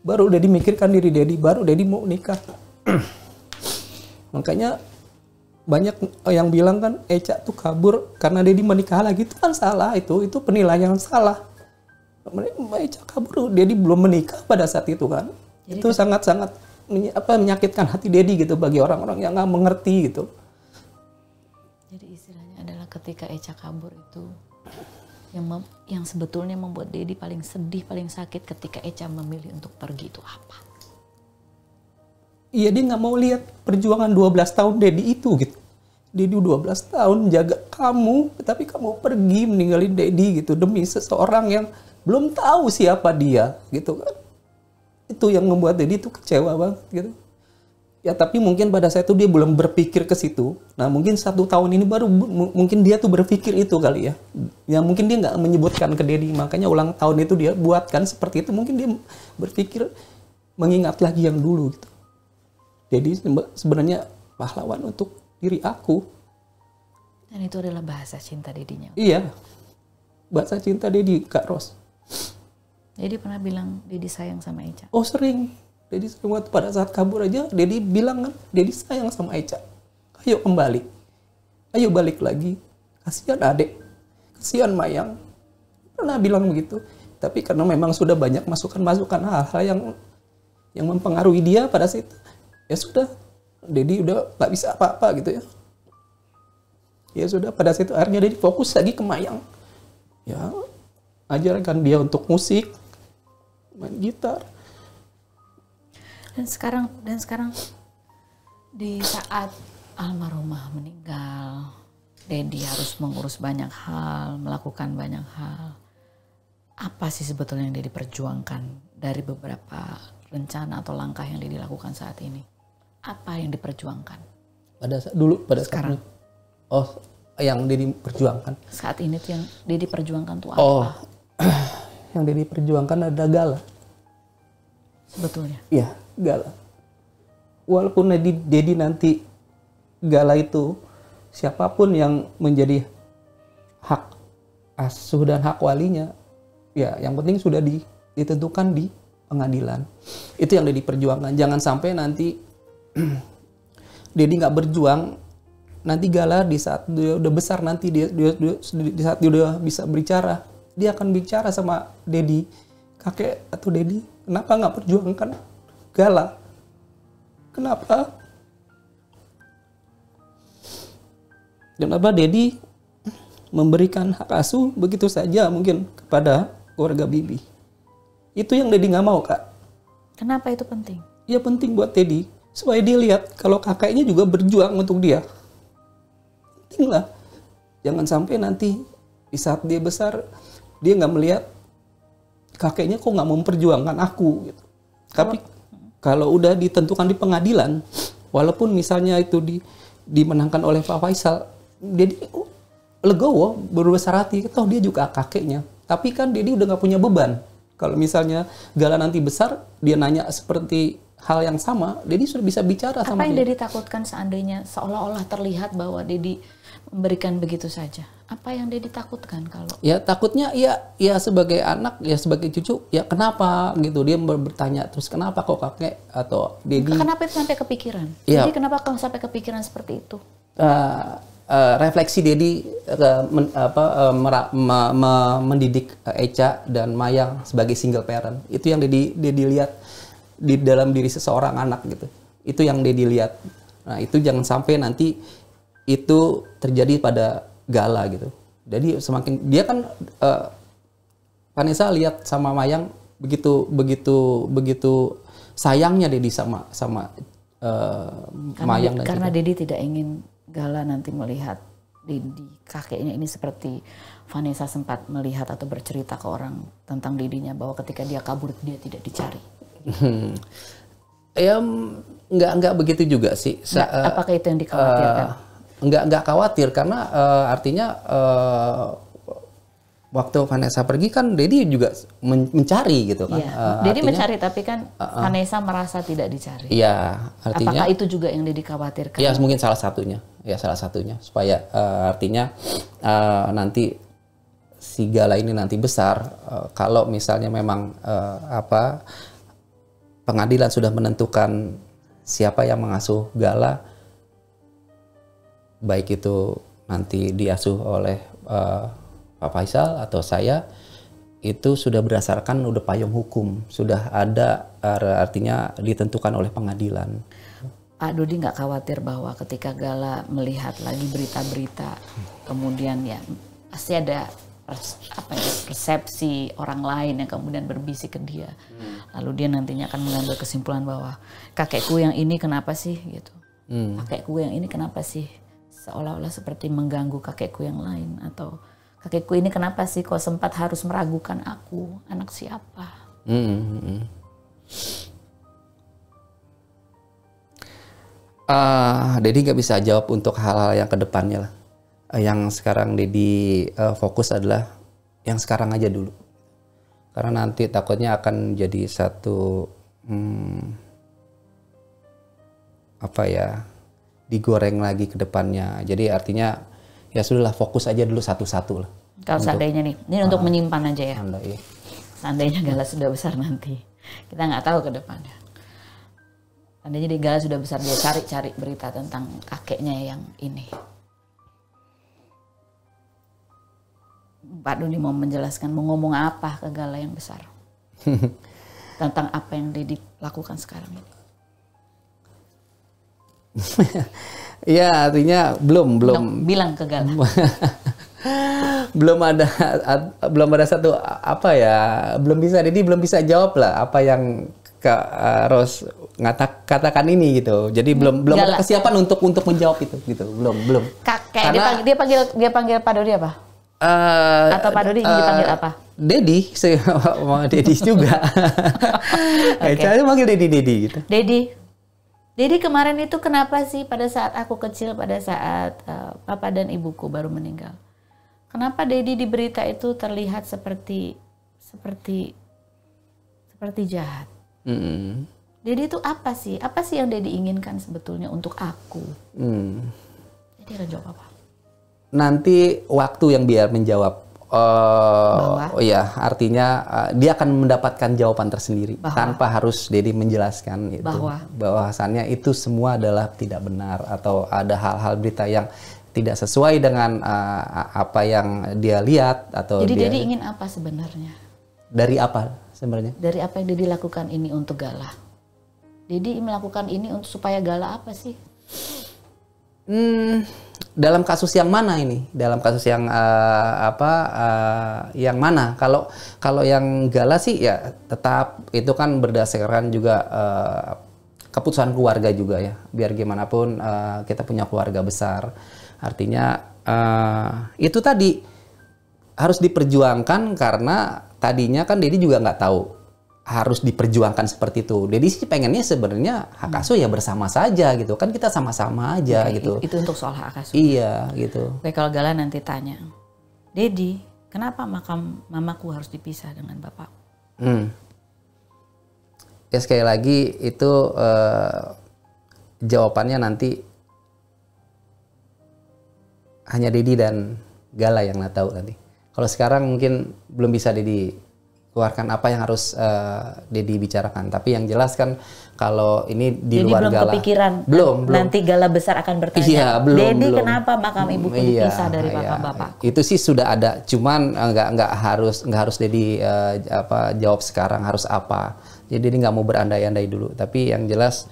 Baru dedi mikirkan diri dedi baru dedi mau nikah. Makanya banyak eh, yang bilang kan Eca tuh kabur karena Dedi menikah lagi itu kan salah itu itu penilaian salah. Eca kabur Dedi belum menikah pada saat itu kan. Jadi, itu kan sangat-sangat men apa menyakitkan hati Dedi gitu bagi orang-orang yang nggak mengerti gitu. Jadi istilahnya adalah ketika Eca kabur itu yang yang sebetulnya membuat Dedi paling sedih, paling sakit ketika Eca memilih untuk pergi itu apa? Iya dia nggak mau lihat perjuangan 12 tahun Dedi itu gitu. Dedi 12 tahun jaga kamu, tapi kamu pergi meninggalin Dedi gitu demi seseorang yang belum tahu siapa dia gitu kan. Itu yang membuat Dedi itu kecewa banget gitu. Ya tapi mungkin pada saat itu dia belum berpikir ke situ. Nah mungkin satu tahun ini baru mungkin dia tuh berpikir itu kali ya. Ya mungkin dia nggak menyebutkan ke Dedi makanya ulang tahun itu dia buatkan seperti itu. Mungkin dia berpikir mengingat lagi yang dulu gitu jadi sebenarnya pahlawan untuk diri aku. Dan itu adalah bahasa cinta dedinya. Iya, bahasa cinta dedi Kak Ros. Jadi pernah bilang dedi sayang sama Eca. Oh sering. Dedi sering waktu pada saat kabur aja, dedi bilang kan, dedi sayang sama Eca. Ayo kembali. Ayo balik lagi. Kasihan adek. Kasihan Mayang. Pernah bilang begitu. Tapi karena memang sudah banyak masukan-masukan hal-hal yang yang mempengaruhi dia pada situ ya sudah Dedi udah nggak bisa apa-apa gitu ya ya sudah pada saat itu akhirnya Dedi fokus lagi ke Mayang ya ajarkan dia untuk musik main gitar dan sekarang dan sekarang di saat almarhumah meninggal Dedi harus mengurus banyak hal melakukan banyak hal apa sih sebetulnya yang Dedi perjuangkan dari beberapa rencana atau langkah yang Dedi lakukan saat ini apa yang diperjuangkan? Pada saat, dulu pada sekarang. Saat, oh, yang Dedi perjuangkan. Saat ini tuh yang Dedi perjuangkan tuh apa? Oh, yang Dedi perjuangkan ada gala. Sebetulnya. Iya, gala. Walaupun Dedi, Dedi nanti gala itu siapapun yang menjadi hak asuh dan hak walinya, ya yang penting sudah ditentukan di pengadilan. Itu yang Dedi perjuangkan. Jangan sampai nanti Dedi nggak berjuang nanti gala di saat dia udah besar nanti dia, dia, dia di saat dia udah bisa berbicara dia akan bicara sama Dedi kakek atau Dedi kenapa nggak perjuangkan Gala kenapa kenapa Dedi memberikan hak asuh begitu saja mungkin kepada keluarga Bibi itu yang Dedi nggak mau kak kenapa itu penting ya penting buat Dedi supaya dia lihat kalau kakaknya juga berjuang untuk dia. Penting Jangan sampai nanti di saat dia besar dia nggak melihat kakeknya kok nggak memperjuangkan aku gitu. Tapi kalau udah ditentukan di pengadilan, walaupun misalnya itu di, dimenangkan oleh Pak Faisal, jadi oh, legowo berbesar hati, toh dia juga kakeknya. Tapi kan Dedi udah nggak punya beban. Kalau misalnya Gala nanti besar, dia nanya seperti hal yang sama, Dedi sudah bisa bicara Apa sama Apa yang Dedi takutkan seandainya seolah-olah terlihat bahwa Dedi memberikan begitu saja? Apa yang Dedi takutkan kalau? Ya takutnya ya ya sebagai anak ya sebagai cucu ya kenapa gitu dia bertanya terus kenapa kok kakek atau Dedi? Kenapa itu sampai kepikiran? Ya. Jadi kenapa kamu sampai kepikiran seperti itu? Uh, Uh, refleksi Dedi uh, eh, men, apa, uh, mera, ma, ma, mendidik Eca dan Maya sebagai single parent itu yang Dedi Dedi lihat di dalam diri seseorang anak gitu itu yang dia dilihat nah itu jangan sampai nanti itu terjadi pada Gala gitu jadi semakin dia kan uh, Vanessa lihat sama Mayang begitu begitu begitu sayangnya Dedi sama sama uh, karena, Mayang dan karena Dedi tidak ingin Gala nanti melihat Dedi kakeknya ini seperti Vanessa sempat melihat atau bercerita ke orang tentang Dedinya bahwa ketika dia kabur dia tidak dicari Hmm. Ya nggak nggak begitu juga sih. Sa nggak, eh, apakah itu yang dikhawatirkan? Uh, nggak nggak khawatir karena uh, artinya uh, waktu Vanessa pergi kan Dedi juga men mencari gitu kan. Iya. Uh, Dedi mencari tapi kan uh -uh. Vanessa merasa tidak dicari. Iya, artinya. Apakah itu juga yang Dedi khawatirkan? Iya, mungkin salah satunya. Ya salah satunya supaya uh, artinya uh, nanti si gala ini nanti besar uh, kalau misalnya memang uh, apa pengadilan sudah menentukan siapa yang mengasuh Gala, baik itu nanti diasuh oleh uh, Pak Faisal atau saya, itu sudah berdasarkan udah payung hukum, sudah ada artinya ditentukan oleh pengadilan. Pak Dodi nggak khawatir bahwa ketika Gala melihat lagi berita-berita, kemudian ya pasti ada apa ya, persepsi orang lain yang kemudian berbisik ke dia. Hmm. Lalu dia nantinya akan mengambil kesimpulan bahwa kakekku yang ini kenapa sih gitu. Hmm. Kakekku yang ini kenapa sih seolah-olah seperti mengganggu kakekku yang lain atau kakekku ini kenapa sih kok sempat harus meragukan aku anak siapa. Hmm. Uh, hmm, hmm, ah, Dedi nggak bisa jawab untuk hal-hal yang kedepannya lah Eh, yang sekarang Dedi uh, fokus adalah yang sekarang aja dulu karena nanti takutnya akan jadi satu hmm, apa ya digoreng lagi ke depannya jadi artinya ya sudahlah fokus aja dulu satu-satu lah kalau untuk, seandainya nih ini uh, untuk ah, menyimpan aja ya andai. seandainya gala sudah besar nanti kita nggak tahu ke depannya seandainya di gala sudah besar dia cari-cari berita tentang kakeknya yang ini Pak Doni mau menjelaskan, mau ngomong apa ke gala yang besar tentang apa yang Dedi lakukan sekarang ini? Iya, artinya belum, belum. Bilang ke Gala. belum ada, belum ada satu apa ya, belum bisa. Dedi belum bisa jawab lah apa yang Kak eh, Ros ngatak katakan ini gitu. Jadi belum belum Gala. ada kesiapan untuk untuk menjawab itu gitu. Belum, belum. Kakek Karena, dia panggil dia panggil, dia panggil Pak Dodi apa? Uh, Atau Pak Dodi uh, dipanggil eh, apa? Dedi, saya mau Dedi juga. Eh, okay. Saya panggil Dedi Dedi gitu. Dedi. Dedi kemarin itu kenapa sih pada saat aku kecil pada saat uh, papa dan ibuku baru meninggal. Kenapa Dedi di berita itu terlihat seperti seperti seperti jahat? Mm Dedi itu apa sih? Apa sih yang Dedi inginkan sebetulnya untuk aku? Mm. Dedi gak jawab apa nanti waktu yang biar menjawab. Uh, oh ya, artinya uh, dia akan mendapatkan jawaban tersendiri bahwa, tanpa harus Dedi menjelaskan itu bahwa bahwasannya itu semua adalah tidak benar atau ada hal-hal berita yang tidak sesuai dengan uh, apa yang dia lihat atau jadi Dedi ingin apa sebenarnya dari apa sebenarnya dari apa yang Dedi lakukan ini untuk Gala Dedi melakukan ini untuk supaya Gala apa sih hmm dalam kasus yang mana ini? Dalam kasus yang uh, apa? Uh, yang mana? Kalau kalau yang gala sih ya tetap itu kan berdasarkan juga uh, keputusan keluarga juga ya. Biar gimana pun uh, kita punya keluarga besar. Artinya uh, itu tadi harus diperjuangkan karena tadinya kan Dedi juga nggak tahu harus diperjuangkan seperti itu. Jadi sih pengennya sebenarnya hak asuh ya bersama saja gitu. Kan kita sama-sama aja Oke, iya, gitu. Itu untuk soal hak asuh. Iya gitu. Oke kalau Gala nanti tanya, Dedi, kenapa makam mamaku harus dipisah dengan bapak? Hmm. Ya sekali lagi itu uh, jawabannya nanti hanya Dedi dan Gala yang tahu nanti. Kalau sekarang mungkin belum bisa Dedi keluarkan apa yang harus uh, eh, Dedi bicarakan. Tapi yang jelas kan kalau ini di Jadi luar belum gala. kepikiran. Belum, kan? belum. Nanti gala besar akan bertanya. Iya, belum. Dedi belum. kenapa makam ibuku iya, dipisah dari makam iya. bapak? Itu sih sudah ada, cuman eh, nggak nggak harus nggak harus Dedi uh, eh, apa jawab sekarang harus apa. Jadi ini nggak mau berandai-andai dulu. Tapi yang jelas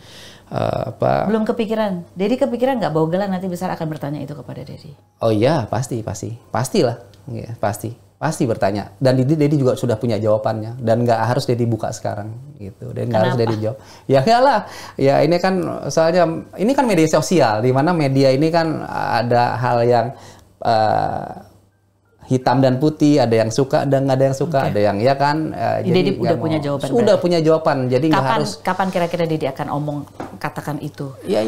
uh, apa belum kepikiran. Dedi kepikiran nggak bahwa gala nanti besar akan bertanya itu kepada Dedi? Oh iya, pasti pasti. Pastilah. Ya, pasti Pasti bertanya. Dan Dedi juga sudah punya jawabannya. Dan nggak harus Dedi buka sekarang gitu. Dan nggak harus Dedi jawab. Ya enggak lah. Ya ini kan soalnya ini kan media sosial. Di mana media ini kan ada hal yang uh, hitam dan putih, ada yang suka dan nggak ada yang suka, okay. ada yang ya kan. Uh, jadi Didi udah ya mau, punya jawaban. Sudah punya jawaban, jadi nggak harus. Kapan kira-kira Didi akan omong katakan itu? Ya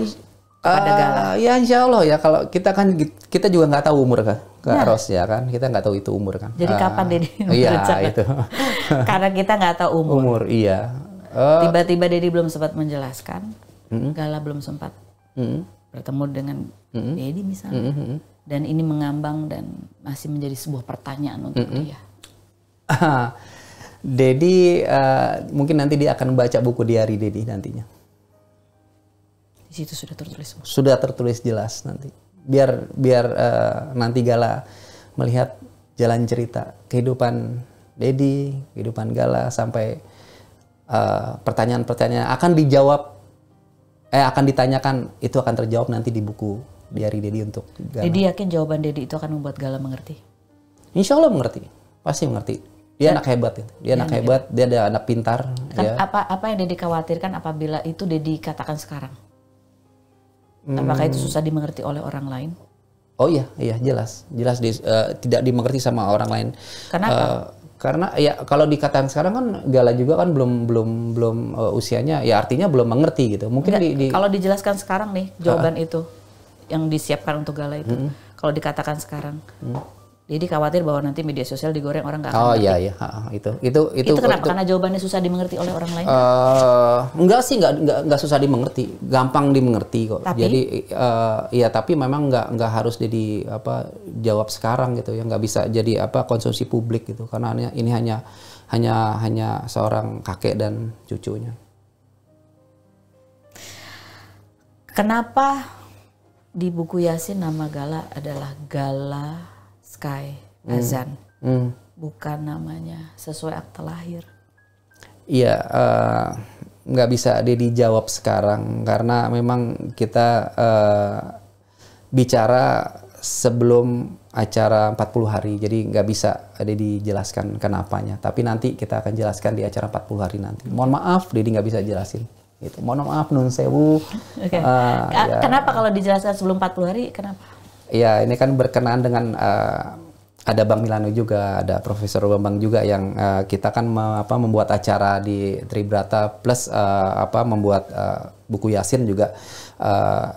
pada eh, galak? Uh, ya insya Allah ya kalau kita kan kita juga nggak tahu umur kan ke nah. Iya. Ros ya kan kita nggak tahu itu umur kan. Jadi uh, kapan Deddy Iya ya? itu. Karena kita nggak tahu umur. Umur iya. Uh, Tiba-tiba dedi belum sempat menjelaskan, mm-hmm. Gala belum sempat mm-hmm. bertemu dengan mm-hmm. Deddy misalnya, mm-hmm. dan ini mengambang dan masih menjadi sebuah pertanyaan untuk mm-hmm. dia. Dedi uh, mungkin nanti dia akan baca buku diari Dedi nantinya. Di situ sudah tertulis. Sudah tertulis jelas nanti. Biar biar uh, nanti Gala melihat jalan cerita kehidupan Dedi, kehidupan Gala sampai eh, pertanyaan-pertanyaan uh, akan dijawab eh akan ditanyakan itu akan terjawab nanti di buku diari Dedi untuk Gala. Dedi yakin jawaban Dedi itu akan membuat Gala mengerti. Insya Allah mengerti, pasti mengerti dia anak hebat dia, ya, anak hebat, hebat dia ada anak pintar kan ya. apa apa yang Dedi khawatirkan apabila itu Dedi katakan sekarang Hmm. Apakah itu hmm. susah dimengerti oleh orang lain? Oh iya, iya jelas, jelas di, uh, tidak dimengerti sama orang lain. Kenapa? Eh, uh, karena ya kalau dikatakan sekarang kan Gala juga kan belum belum belum uh, usianya, ya artinya belum mengerti gitu. Mungkin Enggak, di, di kalau dijelaskan sekarang nih jawaban uh, itu yang disiapkan untuk Gala itu, hmm. kalau dikatakan sekarang, mm. Jadi khawatir bahwa nanti media sosial digoreng orang nggak Oh iya iya itu itu itu. Itu kenapa? Itu, Karena jawabannya susah dimengerti oleh orang lain. Uh, enggak sih enggak, enggak enggak susah dimengerti, gampang dimengerti kok. Tapi? Jadi uh, ya tapi memang nggak nggak harus jadi apa jawab sekarang gitu ya nggak bisa jadi apa konsumsi publik gitu karena ini, ini hanya hanya hanya seorang kakek dan cucunya. Kenapa di buku Yasin nama gala adalah gala sky hmm. azan hmm. bukan namanya sesuai akta lahir iya uh, nggak bisa dia jawab sekarang karena memang kita uh, bicara sebelum acara 40 hari jadi nggak bisa ada dijelaskan kenapanya tapi nanti kita akan jelaskan di acara 40 hari nanti mohon maaf Dedi nggak bisa jelasin itu mohon maaf nun sewu okay. uh, eh, ya. kenapa kalau dijelaskan sebelum 40 hari kenapa Ya ini kan berkenaan dengan uh, ada Bang Milano juga, ada Profesor Bambang juga yang uh, kita kan me, apa, membuat acara di Tribrata plus uh, apa membuat uh, buku Yasin juga uh,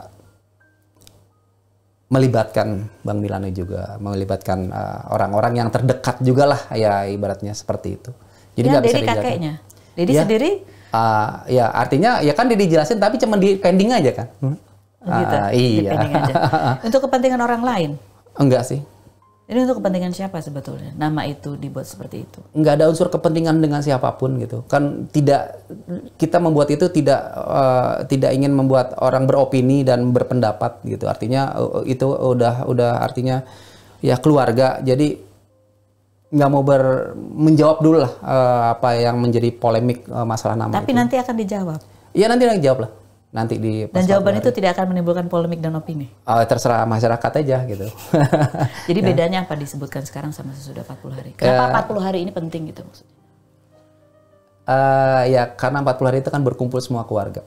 melibatkan Bang Milano juga, melibatkan orang-orang uh, yang terdekat juga lah ya ibaratnya seperti itu. Jadi ya, nggak bisa dijelaskan. kakeknya, Jadi ya, sendiri. Uh, ya artinya ya kan dijelasin tapi cuma di pending aja kan. Hmm? Ah, gitu, uh, iya. aja. Untuk kepentingan orang lain? Enggak sih. Ini untuk kepentingan siapa sebetulnya? Nama itu dibuat seperti itu? Enggak ada unsur kepentingan dengan siapapun gitu. Kan tidak kita membuat itu tidak uh, tidak ingin membuat orang beropini dan berpendapat gitu. Artinya uh, itu udah udah artinya ya keluarga. Jadi nggak mau ber menjawab dulu lah uh, apa yang menjadi polemik uh, masalah nama. Tapi itu. nanti akan dijawab. Iya nanti akan dijawab lah nanti di dan jawaban itu tidak akan menimbulkan polemik dan opini uh, terserah masyarakat aja gitu jadi ya. bedanya apa disebutkan sekarang sama sesudah 40 hari ya. kenapa uh, 40 hari ini penting gitu maksudnya uh, ya karena 40 hari itu kan berkumpul semua keluarga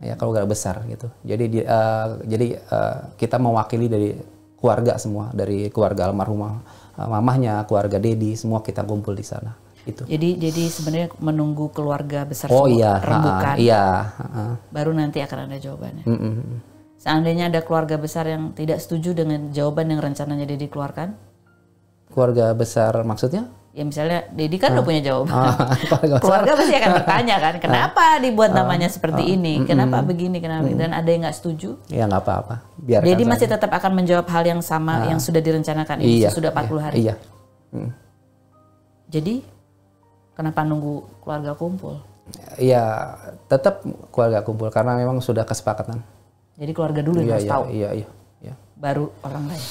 ya nggak besar gitu jadi di, uh, jadi uh, kita mewakili dari keluarga semua dari keluarga almarhumah uh, mamahnya keluarga Dedi semua kita kumpul di sana gitu. Jadi jadi sebenarnya menunggu keluarga besar oh, iya, rembukan. iya. Baru nanti akan ada jawabannya. Mm, mm, mm Seandainya ada keluarga besar yang tidak setuju dengan jawaban yang rencananya Dedi keluarkan? Keluarga besar maksudnya? Ya misalnya Dedi kan udah ah. punya jawaban. Ah, keluarga, keluarga pasti akan bertanya ah. kan, kenapa dibuat namanya seperti ini? Mm, kenapa begini? Kenapa? Dan ada yang nggak setuju? Ya nggak apa-apa. Dedi saja. masih tetap akan menjawab hal yang sama yang sudah direncanakan ini iya, sudah 40 iya, hari. Iya. Hmm. Jadi kenapa nunggu keluarga kumpul? Iya, tetap keluarga kumpul karena memang sudah kesepakatan. Jadi keluarga dulu yang iya, harus ya, tahu. Iya iya. Ya. Baru orang lain.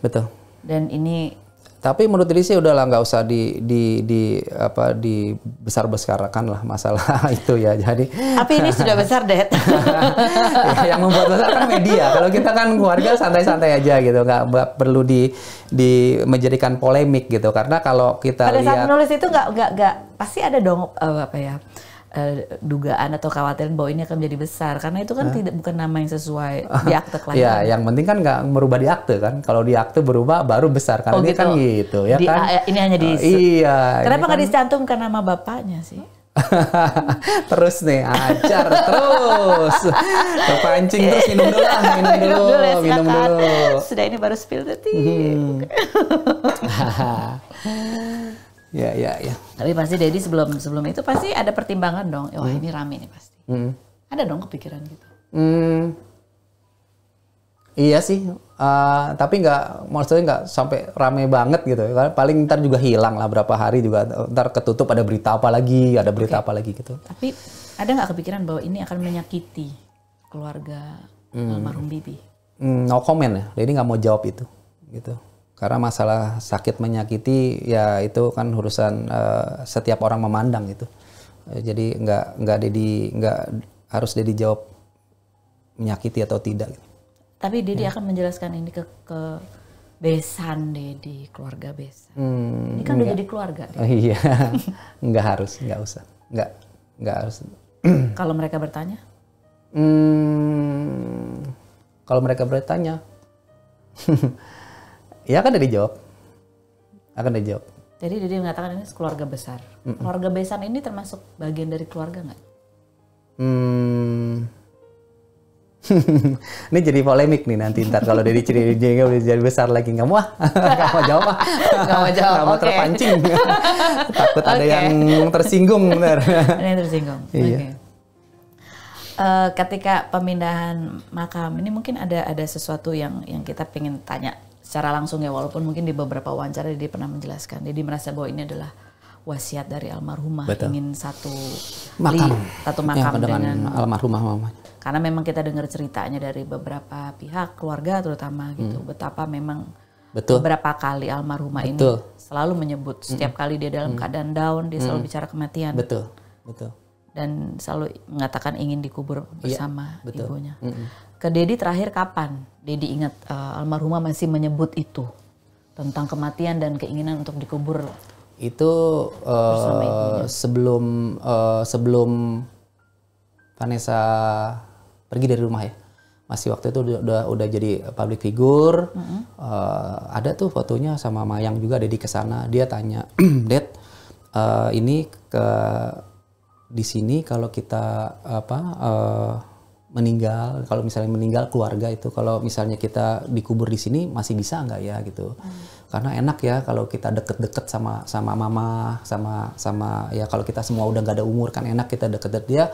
Betul. Dan ini tapi menurut diri sih udahlah nggak usah di di di apa di besar besarkan lah masalah itu ya. Jadi tapi ini sudah besar deh. Ya, yang membuat besar kan media. Kalau kita kan keluarga santai-santai aja gitu, nggak perlu di di menjadikan polemik gitu. Karena kalau kita pada lihat, saat menulis itu nggak nggak nggak pasti ada dong uh, apa ya Eh, dugaan atau khawatiran bahwa ini akan menjadi besar karena itu kan tidak bukan nama yang sesuai di akte kelahiran. ya, yang penting kan nggak merubah di akte kan. Kalau di akte berubah baru besar oh, kan. oh, gitu. ini kan gitu ya di, kan. Eh, ini hanya di. Uh, iya. Kenapa nggak kan... dicantumkan nama bapaknya sih? terus nih ajar terus kepancing terus minum dulu lah minum dulu minum dulu, ya, minum dulu. sudah ini baru spill the hmm. tea Ya, ya, ya. Tapi pasti Dedi sebelum sebelum itu pasti ada pertimbangan dong. Wah hmm. ini rame nih pasti. Hmm. Ada dong kepikiran gitu. Hmm. Iya sih, uh, tapi nggak maksudnya nggak sampai rame banget gitu. Ya. Paling ntar juga hilang lah berapa hari juga. Ntar ketutup ada berita apa lagi, ada berita okay. apa lagi gitu. Tapi ada nggak kepikiran bahwa ini akan menyakiti keluarga hmm. almarhum Bibi? Hmm, no comment ya, Jadi nggak mau jawab itu gitu. Karena masalah sakit menyakiti ya itu kan urusan uh, setiap orang memandang gitu. jadi nggak nggak di nggak harus dia jawab menyakiti atau tidak. Gitu. Tapi Dedi ya. akan menjelaskan ini ke ke besan Dedi keluarga besan. Hmm, ini kan enggak. udah jadi keluarga. Oh, iya, nggak harus, nggak usah, nggak nggak harus. Kalau mereka bertanya? Hmm, kalau mereka bertanya Iya kan dari dijawab akan dari dijawab jadi Dede mengatakan ini keluarga besar mm -mm. keluarga besar ini termasuk bagian dari keluarga nggak hmm. ini jadi polemik nih nanti ntar kalau dari ciri udah jadi besar lagi nggak mau ah nggak mau jawab ah nggak mau jawab nggak mau terpancing takut ada yang tersinggung bener ada yang tersinggung iya okay. uh, eh, ketika pemindahan makam ini mungkin ada ada sesuatu yang yang kita pengen tanya secara langsung ya walaupun mungkin di beberapa wawancara dia pernah menjelaskan jadi merasa bahwa ini adalah wasiat dari almarhumah Betul. ingin satu makam satu makam dengan, dengan almarhumah mama. karena memang kita dengar ceritanya dari beberapa pihak keluarga terutama gitu hmm. betapa memang Betul. beberapa kali almarhumah ini selalu menyebut setiap hmm. kali dia dalam hmm. keadaan down dia selalu hmm. bicara kematian Betul. Betul dan selalu mengatakan ingin dikubur iya. bersama ya, betul. ibunya. -hmm. Ke Dedi terakhir kapan? Dedi ingat uh, almarhumah masih menyebut itu tentang kematian dan keinginan untuk dikubur. Itu uh, sebelum uh, sebelum Vanessa pergi dari rumah ya. Masih waktu itu udah udah, jadi public figure. Mm -hmm. uh, ada tuh fotonya sama Mayang juga Dedi ke sana. Dia tanya, "Ded, uh, ini ke di sini kalau kita apa uh, meninggal kalau misalnya meninggal keluarga itu kalau misalnya kita dikubur di sini masih bisa nggak ya gitu hmm karena enak ya kalau kita deket-deket sama sama mama sama sama ya kalau kita semua udah gak ada umur kan enak kita deket-deket dia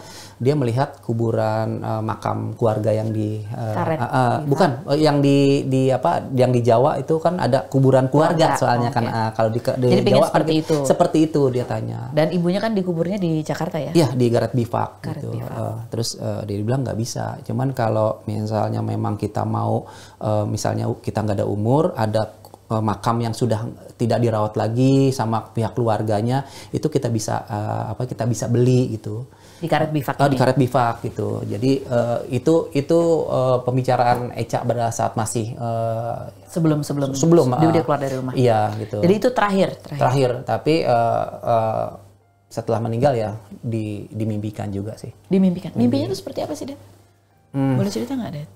dia melihat kuburan uh, makam keluarga yang di uh, Karet, uh, uh, bukan uh, yang di di apa yang di Jawa itu kan ada kuburan keluarga, keluarga. soalnya okay. kan uh, kalau di, di Jadi Jawa kan seperti kan, itu seperti itu dia tanya dan ibunya kan dikuburnya di Jakarta ya iya di Garet Bivak Garet gitu Bifak. Uh, terus uh, dia bilang nggak bisa cuman kalau misalnya memang kita mau uh, misalnya kita nggak ada umur ada uh, makam yang sudah tidak dirawat lagi sama pihak keluarganya itu kita bisa uh, apa kita bisa beli itu di karet bivak oh, eh, di karet bivak gitu jadi uh, itu itu uh, pembicaraan Eca pada saat masih uh, sebelum sebelum sebelum uh, dia keluar dari rumah iya gitu jadi itu terakhir terakhir, terakhir tapi uh, uh, setelah meninggal ya di, dimimpikan juga sih dimimpikan mimpinya itu seperti apa sih Dad? Hmm. boleh cerita nggak Dad?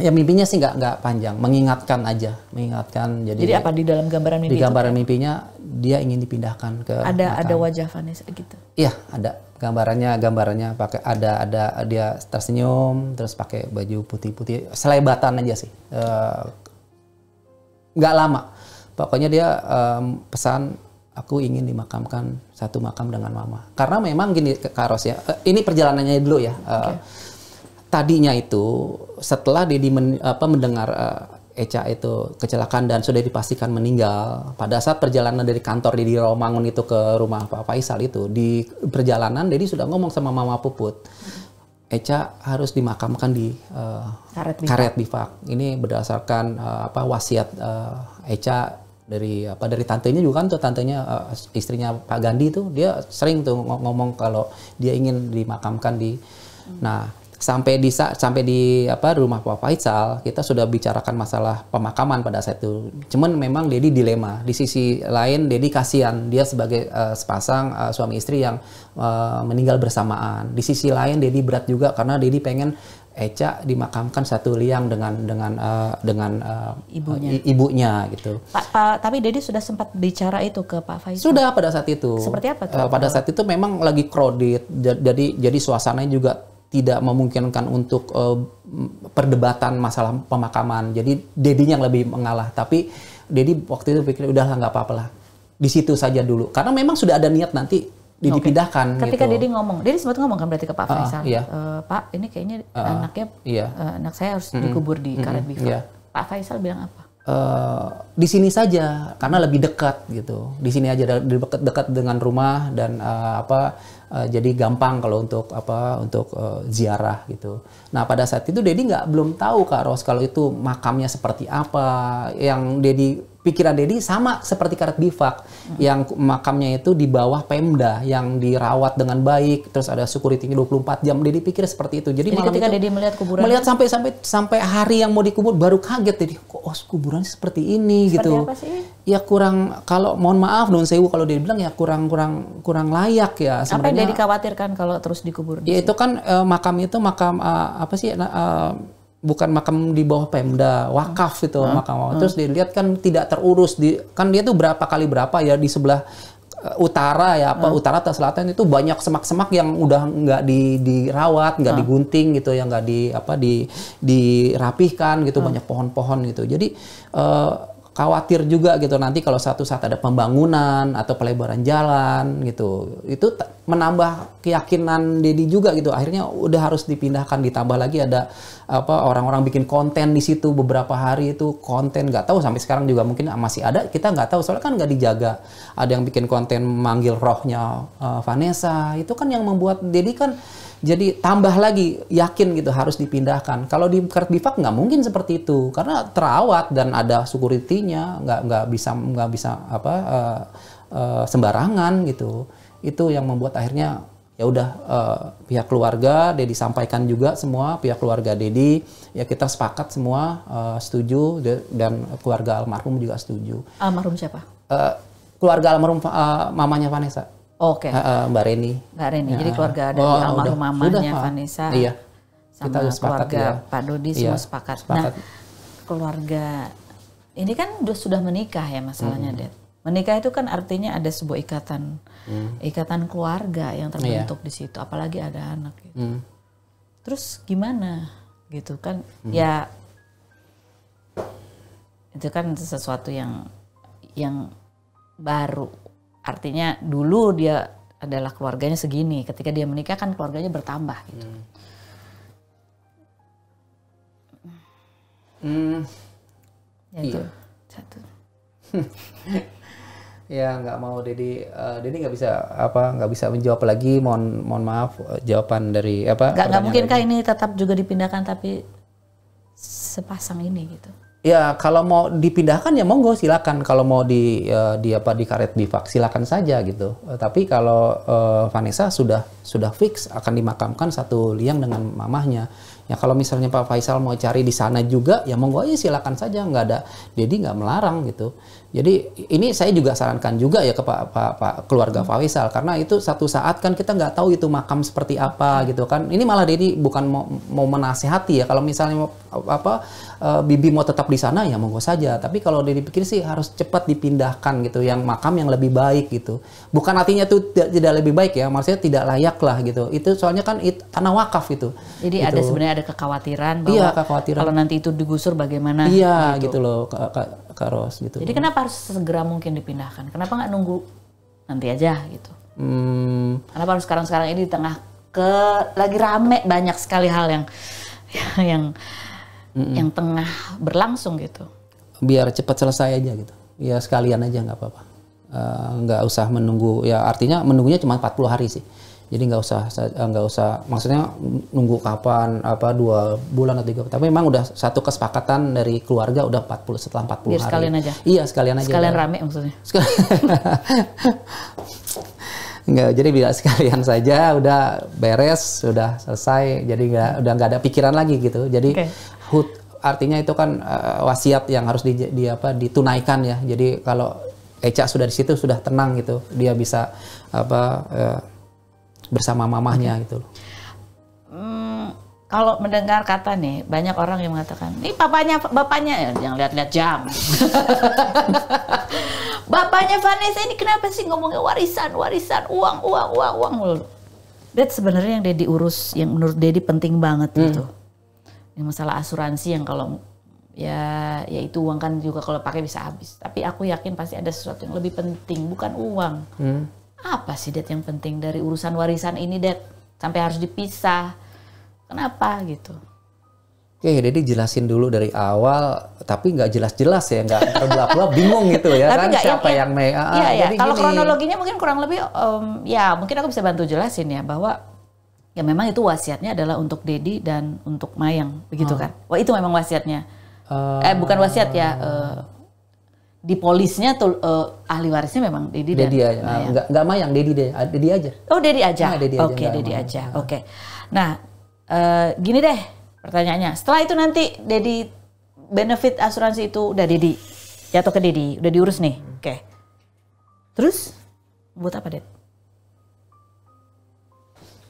Ya mimpinya sih nggak nggak panjang, mengingatkan aja, mengingatkan. Jadi, jadi apa di dalam gambaran mimpi? Di gambaran itu, mimpinya dia ingin dipindahkan ke. Ada makam. ada wajah Vanessa gitu. Iya ada gambarannya gambarannya pakai ada ada dia tersenyum terus pakai baju putih putih selebatan aja sih eh, nggak uh, lama pokoknya dia um, pesan aku ingin dimakamkan satu makam dengan mama karena memang gini Karos ya uh, ini perjalanannya dulu ya uh, eh, okay tadinya itu setelah Dedi men, mendengar uh, eh, Eca itu kecelakaan dan sudah dipastikan meninggal pada saat perjalanan dari kantor Dedi Romangun itu ke rumah Pak Faisal itu di perjalanan Dedi sudah ngomong sama Mama Puput Eca harus dimakamkan di uh, karet, bifak. karet bifak ini berdasarkan uh, apa wasiat uh, Eca dari apa dari tantenya juga kan tuh tantenya uh, istrinya Pak Gandhi itu dia sering tuh ngomong kalau dia ingin dimakamkan di hmm. nah sampai di sampai di apa rumah Pak Faisal kita sudah bicarakan masalah pemakaman pada saat itu. Cuman memang Dedi dilema. Di sisi lain Dedi kasihan dia sebagai uh, sepasang uh, suami istri yang uh, meninggal bersamaan. Di sisi lain Dedi berat juga karena Dedi pengen Eca dimakamkan satu liang dengan dengan uh, dengan uh, ibunya ibunya gitu. Pak, Pak tapi Dedi sudah sempat bicara itu ke Pak Faisal. Sudah pada saat itu. Seperti apa tuh? pada saat itu memang lagi crowded jadi jadi suasananya juga tidak memungkinkan untuk uh, perdebatan masalah pemakaman. Jadi Dedinya yang lebih mengalah. Tapi Dedi waktu itu pikir udah nggak apa-apa lah. Di situ saja dulu. Karena memang sudah ada niat nanti okay. dipindahkan. Ketika gitu. Dedi ngomong, Dedi sempat ngomong kan berarti ke Pak uh, iya. e, Pak ini kayaknya uh, anaknya, iya. uh, anak saya harus mm -hmm. dikubur di mm -hmm. Yeah. Pak Faisal bilang apa? Uh, di sini saja karena lebih dekat gitu. Di sini aja dekat-dekat dengan rumah dan uh, apa uh, jadi gampang kalau untuk apa untuk uh, ziarah gitu. Nah pada saat itu Dedi nggak belum tahu Kak Ros kalau itu makamnya seperti apa. Yang Dedi pikiran Dedi sama seperti karet bivak hmm. yang makamnya itu di bawah Pemda yang dirawat dengan baik terus ada security 24 jam Dedi pikir seperti itu. Jadi, Jadi ketika Dedi melihat kuburan melihat sampai sampai sampai hari yang mau dikubur baru kaget Jadi kok oh, kuburan seperti ini seperti gitu. Apa sih? Ya kurang kalau mohon maaf non sewu kalau Dedi bilang ya kurang kurang kurang layak ya sebenarnya. Apa yang Dedi khawatirkan kalau terus dikubur? Ya itu kan uh, makam itu makam uh, apa sih uh, bukan makam di bawah Pemda, wakaf itu hmm. makam. Hmm. Terus dilihat kan tidak terurus di kan dia tuh berapa kali berapa ya di sebelah eh, utara ya apa hmm. utara atau selatan itu banyak semak-semak yang udah nggak di, dirawat, nggak hmm. digunting gitu, yang nggak di apa di dirapihkan gitu, hmm. banyak pohon-pohon gitu. Jadi uh, khawatir juga gitu nanti kalau satu saat ada pembangunan atau pelebaran jalan gitu itu menambah keyakinan Dedi juga gitu akhirnya udah harus dipindahkan ditambah lagi ada apa orang-orang bikin konten di situ beberapa hari itu konten nggak tahu sampai sekarang juga mungkin masih ada kita nggak tahu soalnya kan nggak dijaga ada yang bikin konten manggil rohnya uh, Vanessa itu kan yang membuat Dedi kan jadi tambah lagi yakin gitu harus dipindahkan. Kalau di kartu nggak mungkin seperti itu karena terawat dan ada security nggak nggak bisa nggak bisa apa uh, uh, sembarangan gitu. Itu yang membuat akhirnya ya udah uh, pihak keluarga Dedi sampaikan juga semua pihak keluarga Dedi ya kita sepakat semua uh, setuju dan keluarga almarhum juga setuju. Almarhum siapa? Uh, keluarga almarhum uh, mamanya Vanessa. Oke. Okay. Mbak Reni. Mbak Reni. Ya. Jadi keluarga dari oh, almarhum mamanya Vanessa. Iya. Sama Kita sepakat, keluarga ya. Pak Dodi iya, semua sepakat. Nah, sepakat. Nah, keluarga ini kan sudah menikah ya masalahnya, hmm. Dad. Menikah itu kan artinya ada sebuah ikatan hmm. ikatan keluarga yang terbentuk iya. di situ, apalagi ada anak gitu. Hmm. Terus gimana? Gitu kan hmm. ya itu kan sesuatu yang yang baru artinya dulu dia adalah keluarganya segini ketika dia menikah kan keluarganya bertambah gitu hmm. Hmm. Ya, iya. satu ya nggak mau Dedi uh, Dedi nggak bisa apa nggak bisa menjawab lagi mohon mohon maaf eh, jawaban dari apa nggak nggak mungkinkah ini tetap juga dipindahkan tapi sepasang ini gitu Ya, kalau mau dipindahkan ya monggo silakan. Kalau mau di uh, di apa di karet bivak silakan saja gitu. Uh, tapi kalau uh, Vanessa sudah sudah fix akan dimakamkan satu liang dengan mamahnya. Ya kalau misalnya Pak Faisal mau cari di sana juga ya monggo aja silakan saja nggak ada. Jadi nggak melarang gitu. Jadi ini saya juga sarankan juga ya ke pak, pak, pak keluarga Faisal karena itu satu saat kan kita nggak tahu itu makam seperti apa gitu kan. Ini malah jadi bukan mau, mau menasehati ya kalau misalnya mau, apa e, Bibi mau tetap di sana ya monggo saja. Tapi kalau dari pikir sih harus cepat dipindahkan gitu yang makam yang lebih baik gitu. Bukan artinya itu tidak, tidak lebih baik ya, maksudnya tidak layak lah gitu. Itu soalnya kan it, tanah wakaf itu. Jadi gitu. ada sebenarnya ada kekhawatiran iya, bahwa iya, kekhawatiran. kalau nanti itu digusur bagaimana? Iya gitu, gitu loh. Ke, ke, Karos gitu. Jadi kenapa harus segera mungkin dipindahkan? Kenapa nggak nunggu nanti aja gitu? Hmm. Kenapa harus sekarang-sekarang ini di tengah ke lagi rame banyak sekali hal yang yang mm yang tengah berlangsung gitu. Biar cepat selesai aja gitu. Ya sekalian aja nggak apa-apa. Uh, usah menunggu. Ya artinya menunggunya cuma 40 hari sih jadi nggak usah eh, nggak usah maksudnya nunggu kapan apa dua bulan atau tiga tapi memang udah satu kesepakatan dari keluarga udah 40 setelah 40 Biar hari sekalian aja iya sekalian aja sekalian rame maksudnya Enggak, jadi bila sekalian saja udah beres sudah selesai jadi nggak udah nggak ada pikiran lagi gitu jadi okay. hut artinya itu kan uh, wasiat yang harus di, di apa ditunaikan ya jadi kalau Eca sudah di situ sudah tenang gitu dia bisa apa uh, bersama mamahnya gitu loh. Hmm, kalau mendengar kata nih banyak orang yang mengatakan, "Ini papanya bapaknya eh, yang lihat-lihat jam." bapaknya Vanessa ini kenapa sih ngomongnya warisan, warisan, uang, uang, uang, uang mulu? That sebenarnya yang Dedi urus, yang menurut Dedi penting banget hmm. gitu. Ini masalah asuransi yang kalau ya ya itu uang kan juga kalau pakai bisa habis tapi aku yakin pasti ada sesuatu yang lebih penting bukan uang hmm apa sih Det yang penting dari urusan warisan ini Det sampai harus dipisah kenapa gitu Oke, okay, jadi jelasin dulu dari awal, tapi nggak jelas-jelas ya, nggak terbelak-belak, bingung gitu ya tapi kan gak, ya, siapa ya. yang, yang naik. Ah, iya, iya. Kalau kronologinya mungkin kurang lebih, um, ya mungkin aku bisa bantu jelasin ya bahwa ya memang itu wasiatnya adalah untuk Dedi dan untuk Mayang, begitu hmm. kan? Wah itu memang wasiatnya. Uh, eh bukan wasiat ya, uh, di polisnya tuh uh, ahli warisnya memang Dedi dan Dedi aja. Nah, Mayang. Enggak enggak Mayang, Dedi deh. Ah, Dedi aja. Oh, Dedi nah, aja. Oke, Dedi nah. Oke, okay, Dedi aja. Oke. Okay. Nah, uh, gini deh pertanyaannya. Setelah itu nanti Dedi benefit asuransi itu udah Dedi jatuh ke Dedi, udah diurus nih. Oke. Okay. Terus buat apa, Ded?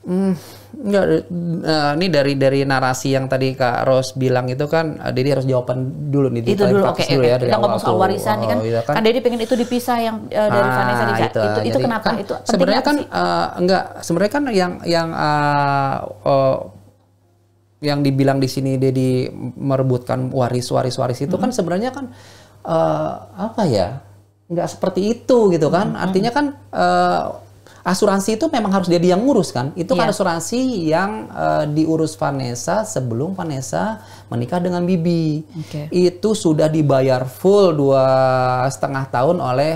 Hmm, enggak, uh, ini dari dari narasi yang tadi Kak Ros bilang itu kan, uh, Dedi harus jawaban dulu nih. Itu dulu, oke. Okay, dulu ya, kita ngomong soal warisan kan. oh, kan, kan. Kan Dedi pengen itu dipisah yang uh, dari ah, Vanessa Rica. Itu, itu, itu kenapa? Kan, itu sebenarnya kan uh, enggak, sebenarnya kan yang yang uh, uh, yang dibilang di sini deddy merebutkan waris-waris-waris itu hmm. kan sebenarnya kan uh, apa ya? Enggak seperti itu gitu kan. Hmm. hmm. Artinya kan uh, asuransi itu memang harus dia yang ngurus kan? Itu yeah. kan iya. asuransi yang uh, diurus Vanessa sebelum Vanessa menikah dengan Bibi. Okay. Itu sudah dibayar full dua setengah tahun oleh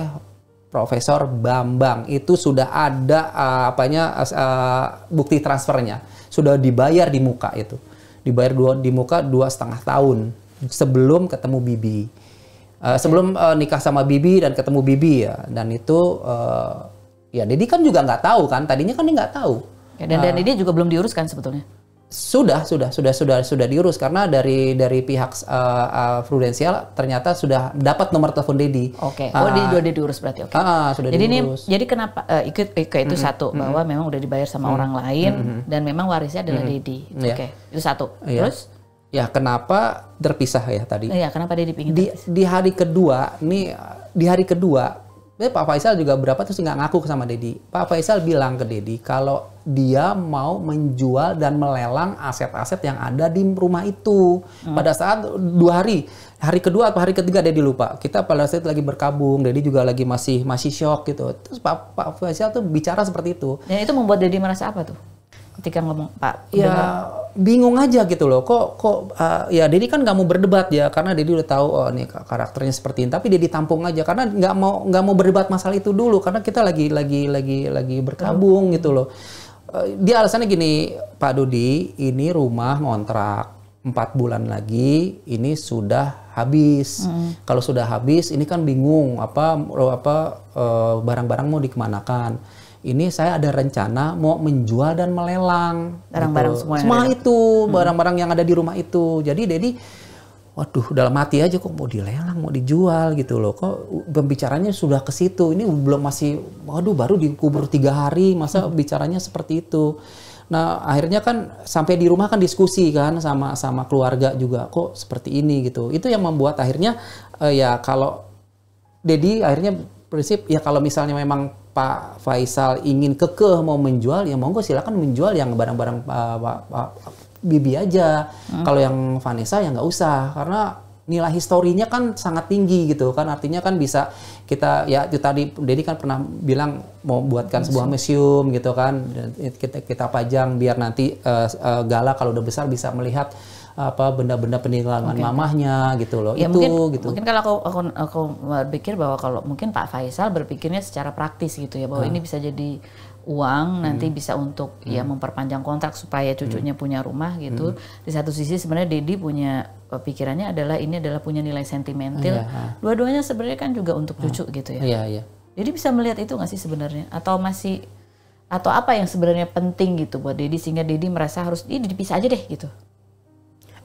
Profesor Bambang. Itu sudah ada uh, apanya uh, bukti transfernya, sudah dibayar di muka itu, dibayar dua di muka dua setengah tahun sebelum ketemu Bibi. Uh, sebelum uh, nikah sama Bibi dan ketemu Bibi ya, dan itu uh, Ya Dedi kan juga nggak tahu kan, tadinya kan dia nggak tahu. Ya, dan uh, juga belum diuruskan sebetulnya. Sudah, sudah, sudah, sudah, sudah diurus karena dari dari pihak uh, uh, prudensial ternyata sudah dapat nomor telepon Dedi. Oke. Okay. Ah. Oh, uh, Dedi sudah diurus berarti. Oke. Okay. Uh, ah, sudah jadi diurus. ini jadi kenapa uh, ikut ke itu mm -hmm. satu bahwa mm -hmm. memang udah dibayar sama mm -hmm. orang lain mm -hmm. dan memang warisnya adalah mm -hmm. Dedi. Iya. Oke. Okay. Yeah. Itu satu. Yeah. Terus ya kenapa terpisah ya tadi? Iya, kenapa dia dipingin di, di hari kedua, nih di hari kedua tapi Pak Faisal juga berapa terus nggak ngaku sama Dedi. Pak Faisal bilang ke Dedi kalau dia mau menjual dan melelang aset-aset yang ada di rumah itu. Hmm. Pada saat dua hari, hari kedua atau hari ketiga Dedi lupa. Kita pada saat itu lagi berkabung, Dedi juga lagi masih masih shock gitu. Terus Pak, Pak Faisal tuh bicara seperti itu. Dan itu membuat Dedi merasa apa tuh? ketika ngomong Pak? Ya dengar? bingung aja gitu loh. Kok kok uh, ya Dedi kan nggak mau berdebat ya karena Dedi udah tahu oh nih karakternya seperti ini. Tapi Dedi tampung aja karena nggak mau nggak mau berdebat masalah itu dulu karena kita lagi lagi lagi lagi berkabung hmm. gitu loh. Uh, eh, dia alasannya gini, Pak Dodi, ini rumah ngontrak empat bulan lagi ini sudah habis. Mm. Kalau sudah habis, ini kan bingung apa apa eh, barang-barang e, mau dikemanakan ini saya ada rencana mau menjual dan melelang barang-barang gitu. semua, semua itu hmm. barang-barang yang ada di rumah itu. Jadi Dedi, waduh dalam hati aja kok mau dilelang, mau dijual gitu loh. Kok pembicaranya sudah ke situ. Ini belum masih, waduh baru dikubur tiga hari, masa hmm. bicaranya seperti itu. Nah akhirnya kan sampai di rumah kan diskusi kan sama sama keluarga juga kok seperti ini gitu. Itu yang membuat akhirnya uh, ya kalau Dedi akhirnya prinsip ya kalau misalnya memang Pak Faisal ingin kekeh mau menjual ya monggo silakan menjual yang barang-barang uh, uh, Bibi aja. Hmm. Kalau yang Vanessa ya nggak usah karena nilai historinya kan sangat tinggi gitu kan artinya kan bisa kita ya itu tadi deddy kan pernah bilang mau buatkan museum. sebuah museum gitu kan kita kita pajang biar nanti uh, uh, gala kalau udah besar bisa melihat apa benda-benda peninggalan mamahnya gitu loh ya, itu mungkin, gitu mungkin kalau aku, aku aku berpikir bahwa kalau mungkin Pak Faisal berpikirnya secara praktis gitu ya bahwa hmm. ini bisa jadi uang nanti hmm. bisa untuk ya, hmm. ya memperpanjang kontrak supaya cucunya hmm. punya rumah gitu hmm. di satu sisi sebenarnya Dedi punya eh, pikirannya adalah ini adalah punya nilai sentimental yeah. Iya, dua-duanya sebenarnya kan juga untuk cucu hmm. gitu ya yeah, yeah. jadi bisa melihat itu nggak sih sebenarnya atau masih atau apa yang sebenarnya penting gitu buat Dedi sehingga Dedi merasa harus ini dipisah aja deh gitu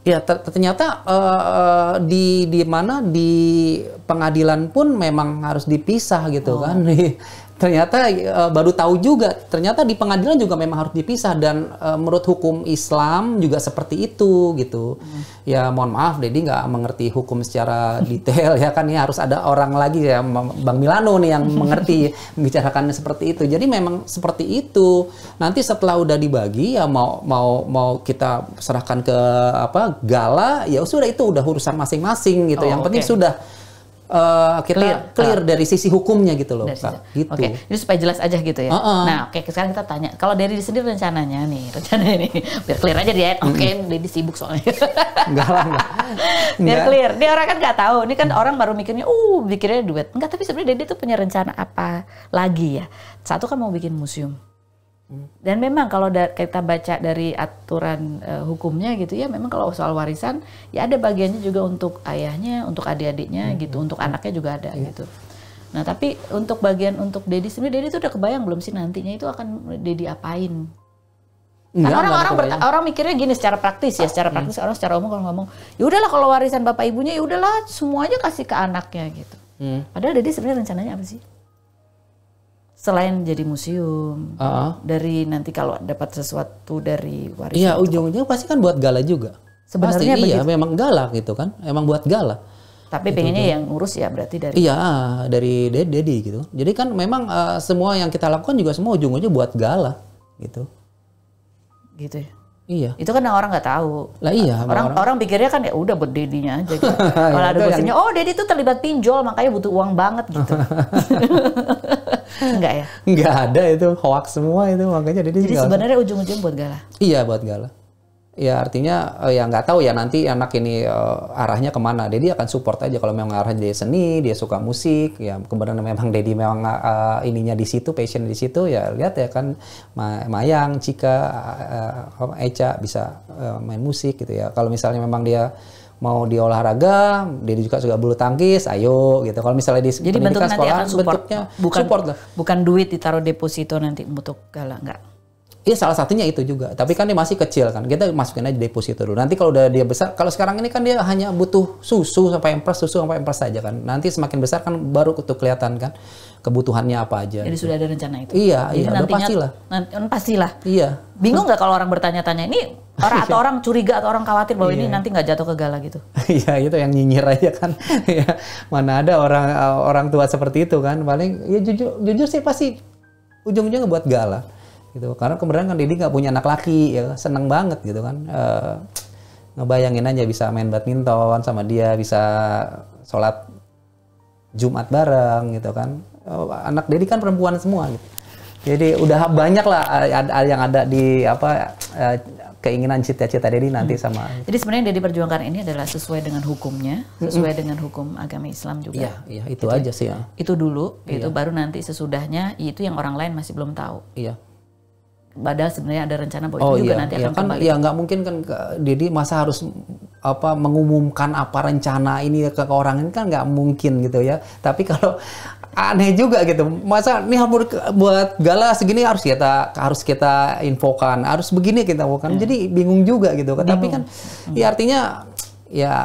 Ya ternyata uh, di di mana di pengadilan pun memang harus dipisah gitu oh. kan. ternyata e, baru tahu juga ternyata di pengadilan juga memang harus dipisah dan e, menurut hukum Islam juga seperti itu gitu hmm. ya mohon maaf Dedi nggak mengerti hukum secara detail ya kan ya harus ada orang lagi ya Bang Milano nih yang mengerti membicarakannya seperti itu jadi memang seperti itu nanti setelah udah dibagi ya mau mau mau kita serahkan ke apa gala ya sudah itu udah urusan masing-masing gitu oh, yang penting sudah uh, eh, kita clear, clear dari sisi hukumnya gitu loh. Gitu. Oke, okay. jadi supaya jelas aja gitu ya. Uh -uh. Nah, oke okay, sekarang kita tanya, kalau dari sendiri rencananya nih, rencana ini biar clear aja dia. Hmm. Oke, okay, mm -hmm. sibuk soalnya. enggak lah, enggak. biar enggak. clear. Dia orang kan nggak tahu. Ini kan orang baru mikirnya, uh, mikirnya duet. Enggak, tapi sebenarnya dia tuh punya rencana apa lagi ya? Satu kan mau bikin museum dan memang kalau kita baca dari aturan uh, hukumnya gitu ya, memang kalau soal warisan ya ada bagiannya juga untuk ayahnya, untuk adik-adiknya hmm. gitu, untuk anaknya juga ada hmm. gitu. Nah tapi untuk bagian untuk Dedi sendiri, Dedi itu udah kebayang belum sih nantinya itu akan Dedi apain? Enggak, Karena orang-orang orang mikirnya gini secara praktis ya, secara hmm. praktis hmm. orang secara umum kalau ngomong, ya udahlah kalau warisan bapak ibunya ya udahlah semuanya kasih ke anaknya gitu. Hmm. Padahal Dedi sebenarnya rencananya apa sih? selain jadi museum uh -huh. dari nanti kalau dapat sesuatu dari warisan iya ujung-ujungnya pasti kan buat gala juga sebenarnya pasti, iya memang gala gitu kan emang buat gala tapi gitu, pengennya gitu. yang ngurus ya berarti dari iya dari dedi gitu jadi kan memang uh, semua yang kita lakukan juga semua ujung-ujungnya buat gala gitu gitu ya Iya. Itu kan orang nggak tahu. Lah iya. Orang orang, orang pikirnya kan ya udah buat dedinya aja. Gitu. Kalau ada iya, bosnya kan? oh dedi itu terlibat pinjol makanya butuh uang banget gitu. Enggak ya? Enggak ada itu hoax semua itu makanya dedi. Jadi sebenarnya ujung-ujung buat galah? Iya buat galah ya artinya eh, ya nggak tahu ya nanti anak ini uh, arahnya kemana Dedi akan support aja kalau memang arahnya dia seni dia suka musik ya kemudian memang Dedi memang uh, ininya di situ passion di situ ya lihat ya kan Mayang Cika uh, Eca bisa uh, main musik gitu ya kalau misalnya memang dia mau di olahraga, dia juga suka bulu tangkis, ayo gitu. Kalau misalnya di Jadi bentuk nanti sekolah, support, bentuknya bukan, support lah. Bukan duit ditaruh deposito nanti untuk galak enggak? Iya salah satunya itu juga. Tapi kan dia masih kecil kan. Kita masukin aja deposito dulu. Nanti kalau udah dia besar, kalau sekarang ini kan dia hanya butuh susu sampai empres, susu sampai empres saja kan. Nanti semakin besar kan baru tuh kelihatan kan kebutuhannya apa aja. Jadi gitu. sudah ada rencana itu. Iya, iya. Jadi iya, nantinya, pastilah. Nanti, oh, pastilah. Iya. Bingung nggak kalau orang bertanya-tanya ini orang atau orang curiga atau orang khawatir bahwa iya. ini nanti nggak jatuh ke gala gitu? Iya, itu yang nyinyir aja kan. Iya. mana ada orang eh, orang tua seperti itu kan. Paling ya jujur jujur sih pasti ujung-ujungnya buat gala gitu karena kemudian kan Didi nggak punya anak laki ya seneng banget gitu kan e, ngebayangin aja bisa main badminton sama dia bisa sholat Jumat bareng gitu kan oh, anak Didi kan perempuan semua gitu jadi udah banyak lah yang ada di apa eh, keinginan cita-cita Dedi nanti hmm. sama jadi sebenarnya Dedi perjuangkan ini adalah sesuai dengan hukumnya hmm. sesuai hmm. dengan hukum agama Islam juga iya iya itu gitu aja sih ya itu dulu iya. itu baru nanti sesudahnya itu yang orang lain masih belum tahu iya padahal sebenarnya ada rencana bahwa oh, itu juga iya, nanti iya. akan kan, kembali. Ya nggak mungkin kan jadi masa harus apa mengumumkan apa rencana ini ke, orang ini kan nggak mungkin gitu ya. Tapi kalau aneh juga gitu. Masa ini harus buat gala segini harus kita harus kita infokan, harus begini kita infokan. Hmm. Jadi bingung juga gitu. Kan. Bingung. Tapi kan ya hmm. ya artinya ya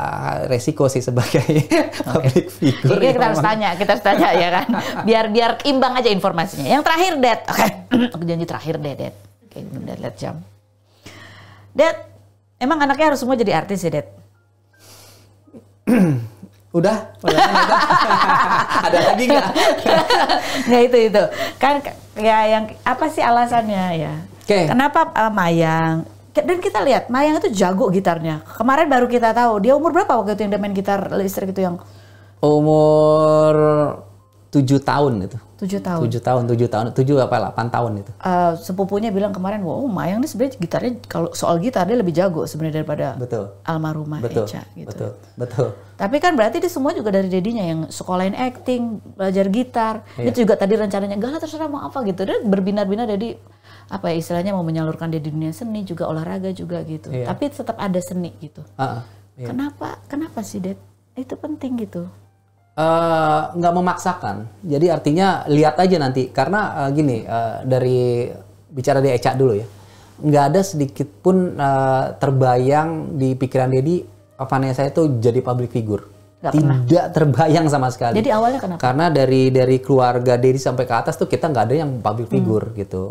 resiko sih sebagai public figure. Jadi gitu. kita harus tanya, kita harus tanya ya kan. Biar biar imbang aja informasinya. Yang terakhir, Dad. Oke, okay. janji terakhir deh, Dad. Oke, okay, bentar lihat jam. Dad, emang anaknya harus semua jadi artis ya, Dad? udah, udah, udah. ada lagi nggak? nggak ya, itu itu kan ya yang apa sih alasannya ya? Okay. Kenapa uh, Mayang dan kita lihat Mayang itu jago gitarnya. Kemarin baru kita tahu dia umur berapa waktu itu yang dia main gitar listrik itu yang umur tujuh tahun itu. Tujuh tahun. Tujuh tahun, tujuh tahun, tujuh apa delapan tahun itu. Uh, sepupunya bilang kemarin, wow Mayang ini sebenarnya gitarnya kalau soal gitar dia lebih jago sebenarnya daripada betul. almarhumah betul. Eca gitu. Betul, betul. Tapi kan berarti dia semua juga dari dedinya yang sekolahin acting, belajar gitar. Iya. Itu juga tadi rencananya, gak lah terserah mau apa gitu. Dia berbinar-binar jadi apa ya istilahnya mau menyalurkan dia di dunia seni juga olahraga juga gitu. Iya. Tapi tetap ada seni gitu. Uh, iya. Kenapa kenapa sih ded Itu penting gitu. Eh, nggak uh, memaksakan. Jadi artinya lihat aja nanti karena uh, gini uh, dari bicara di Eca dulu ya. nggak ada sedikit pun uh, terbayang di pikiran Dedi Vanessa itu jadi public figure. Gak tidak pernah. terbayang sama sekali. Jadi awalnya kenapa? Karena dari dari keluarga Dedi sampai ke atas tuh kita nggak ada yang public figure hmm. gitu.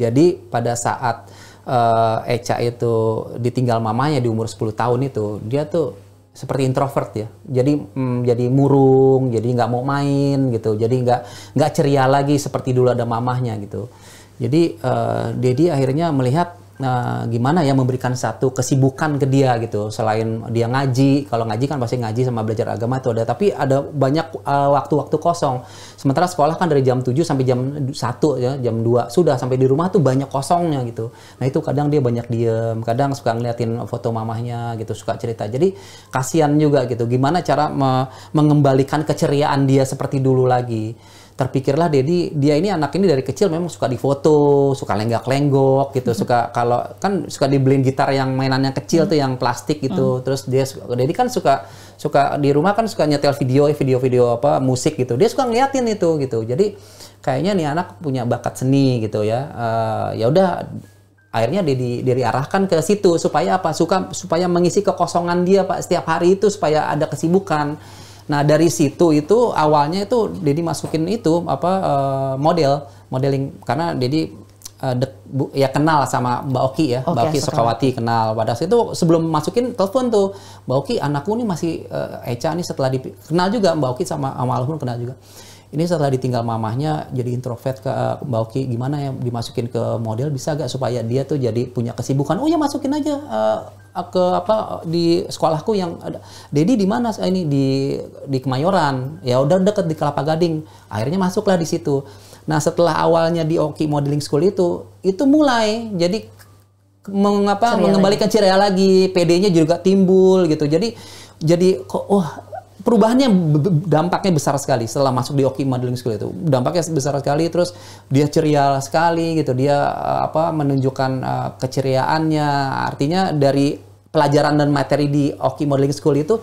Jadi pada saat uh, eh, Eca itu ditinggal mamanya di umur 10 tahun itu, dia tuh seperti introvert ya. Jadi mm, jadi murung, jadi nggak mau main gitu. Jadi nggak nggak ceria lagi seperti dulu ada mamahnya gitu. Jadi uh, Dedi akhirnya melihat uh, gimana ya memberikan satu kesibukan ke dia gitu selain dia ngaji kalau ngaji kan pasti ngaji sama belajar agama itu ada tapi ada banyak eh, waktu-waktu uh, kosong sementara sekolah kan dari jam 7 sampai jam 1 ya jam 2 sudah sampai di rumah tuh banyak kosongnya gitu nah itu kadang dia banyak diem kadang suka ngeliatin foto mamahnya gitu suka cerita jadi kasihan juga gitu gimana cara me mengembalikan keceriaan dia seperti dulu lagi terpikirlah Dedi dia ini anak ini dari kecil memang suka difoto, suka lenggak-lenggok gitu, hmm. suka kalau kan suka dibeliin gitar yang mainannya kecil mm. tuh yang plastik gitu. Mm. Terus dia Dedi kan suka suka di rumah kan suka nyetel video video-video apa musik gitu. Dia suka ngeliatin itu gitu. Jadi kayaknya nih anak punya bakat seni gitu ya. Uh, ya udah akhirnya Dedi di, diarahkan ke situ supaya apa? Suka supaya mengisi kekosongan dia Pak setiap hari itu supaya ada kesibukan Nah dari situ itu awalnya itu Dedi masukin itu apa uh, model modeling karena Dedi uh, eh, ya kenal sama Mbak Oki ya, okay, Mbak Oki Sukawati kenal. Pada saat itu sebelum masukin telepon tuh Mbak Oki anakku ini masih uh, eh, Eca nih setelah di kenal juga Mbak Oki sama sama kenal juga. Ini setelah ditinggal mamahnya jadi introvert ke Mbak Oki gimana ya dimasukin ke model bisa gak supaya dia tuh jadi punya kesibukan. Oh ya masukin aja uh, ke apa di sekolahku yang ada Dedi di mana ah, ini di di Kemayoran ya udah deket di Kelapa Gading akhirnya masuklah di situ nah setelah awalnya di Oki Modeling School itu itu mulai jadi mengapa ceria mengembalikan lagi. ceria lagi PD-nya juga timbul gitu jadi jadi kok oh perubahannya dampaknya besar sekali setelah masuk di Oki Modeling School itu dampaknya besar sekali terus dia ceria sekali gitu dia eh, apa menunjukkan uh, keceriaannya artinya dari pelajaran dan materi di Oki Modeling School itu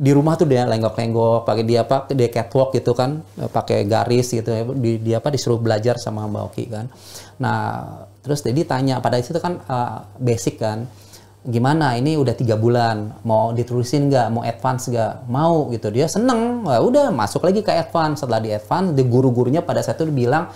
di rumah tuh dia lenggok-lenggok pakai dia apa dia catwalk gitu kan eh, pakai garis gitu ya, di dia apa disuruh belajar sama Mbak Oki kan nah terus jadi tanya pada itu kan uh, basic kan gimana ini udah tiga bulan mau diterusin nggak mau advance nggak mau gitu dia seneng nah, udah masuk lagi ke advance setelah di advance di guru-gurunya pada saat itu bilang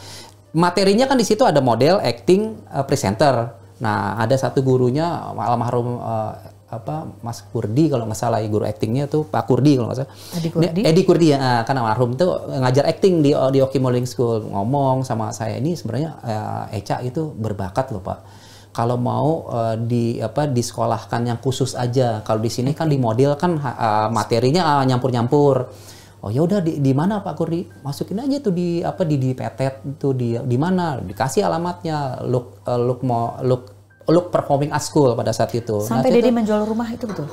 materinya kan di situ ada model acting uh, presenter nah ada satu gurunya almarhum uh, apa Mas Kurdi kalau nggak salah ya guru aktingnya tuh Pak Kurdi kalau nggak salah. Edi Kurdi. Edi Kurdi ya, kan almarhum tuh ngajar acting di di Oki Modeling School ngomong sama saya ini sebenarnya uh, Eca itu berbakat loh Pak. Kalau mau uh, di apa disekolahkan yang khusus aja. Kalau di sini kan di model kan uh, materinya uh, nyampur-nyampur. Oh ya udah di, di mana Pak Kurdi? Masukin aja tuh di apa di di petet tuh di di mana? Dikasih alamatnya. Look uh, look mau look look performing at school pada saat itu. Sampai nah, deddy menjual rumah itu betul?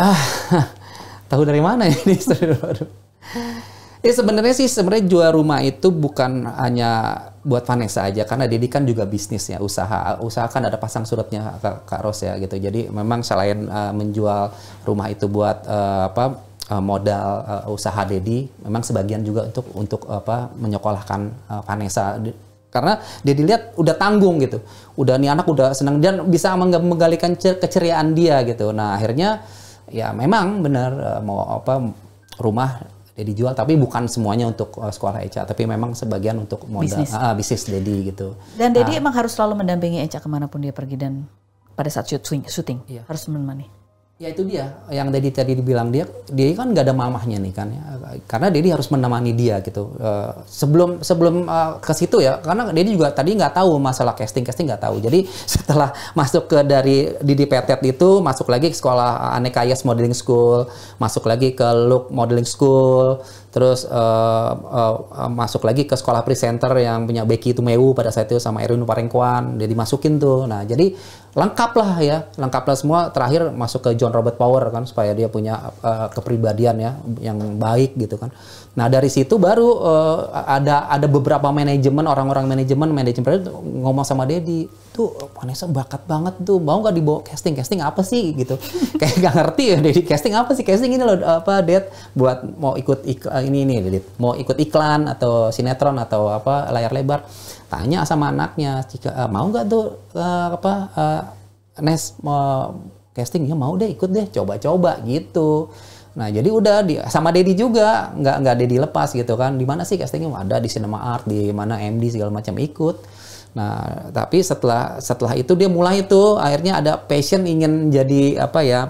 Ah, tahu dari mana ini story Ya sebenarnya sih sebenarnya jual rumah itu bukan hanya buat Vanessa aja karena Dedi kan juga bisnis ya usaha usaha kan ada pasang surutnya Kak, Kak Ros ya gitu jadi memang selain uh, menjual rumah itu buat uh, apa eh, modal uh, usaha Dedi memang sebagian juga untuk untuk apa menyekolahkan uh, Vanessa karena dia dilihat udah tanggung gitu udah nih anak udah senang dan bisa menggalikan keceriaan dia gitu nah akhirnya ya memang benar eh, mau apa rumah dia dijual tapi bukan semuanya untuk eh, sekolah Eca tapi memang sebagian untuk modal bisnis, ah, ah, bisnis Dedi gitu dan Dedi nah, emang harus selalu mendampingi Eca kemanapun dia pergi dan pada saat syuting, syuting iya. harus menemani Ya itu dia yang tadi tadi dibilang dia dia kan nggak ada mamahnya nih kan ya. karena Dedi harus menemani dia gitu uh, sebelum sebelum uh, ke situ ya karena Dedi juga tadi nggak tahu masalah casting casting nggak tahu jadi setelah masuk ke dari Didi Petet itu masuk lagi ke sekolah Aneka Yes Modeling School masuk lagi ke Look Modeling School terus uh, uh, masuk lagi ke sekolah presenter yang punya Becky Tumewu pada saat itu sama Erwin Parengkuan dia dimasukin tuh nah jadi lengkap lah ya lengkap lah semua terakhir masuk ke John Robert Power kan supaya dia punya uh, kepribadian ya yang baik gitu kan Nah dari situ baru uh, ada ada beberapa manajemen orang-orang manajemen manajemen ngomong sama Dedi tuh Vanessa bakat banget tuh mau nggak dibawa casting casting apa sih gitu kayak nggak ngerti ya Dedi casting apa sih casting ini loh apa Ded buat mau ikut ik eh, ini ini Dedi mau ikut iklan atau sinetron atau apa layar lebar tanya sama anaknya jika uh, eh, mau nggak tuh uh, apa uh, Nes mau uh, casting ya mau deh ikut deh coba-coba gitu Nah jadi udah di, sama Dedi juga nggak nggak Dedi lepas gitu kan. Di mana sih castingnya ada di Cinema Art, di mana MD segala macam ikut. Nah tapi setelah setelah itu dia mulai itu akhirnya ada passion ingin jadi apa ya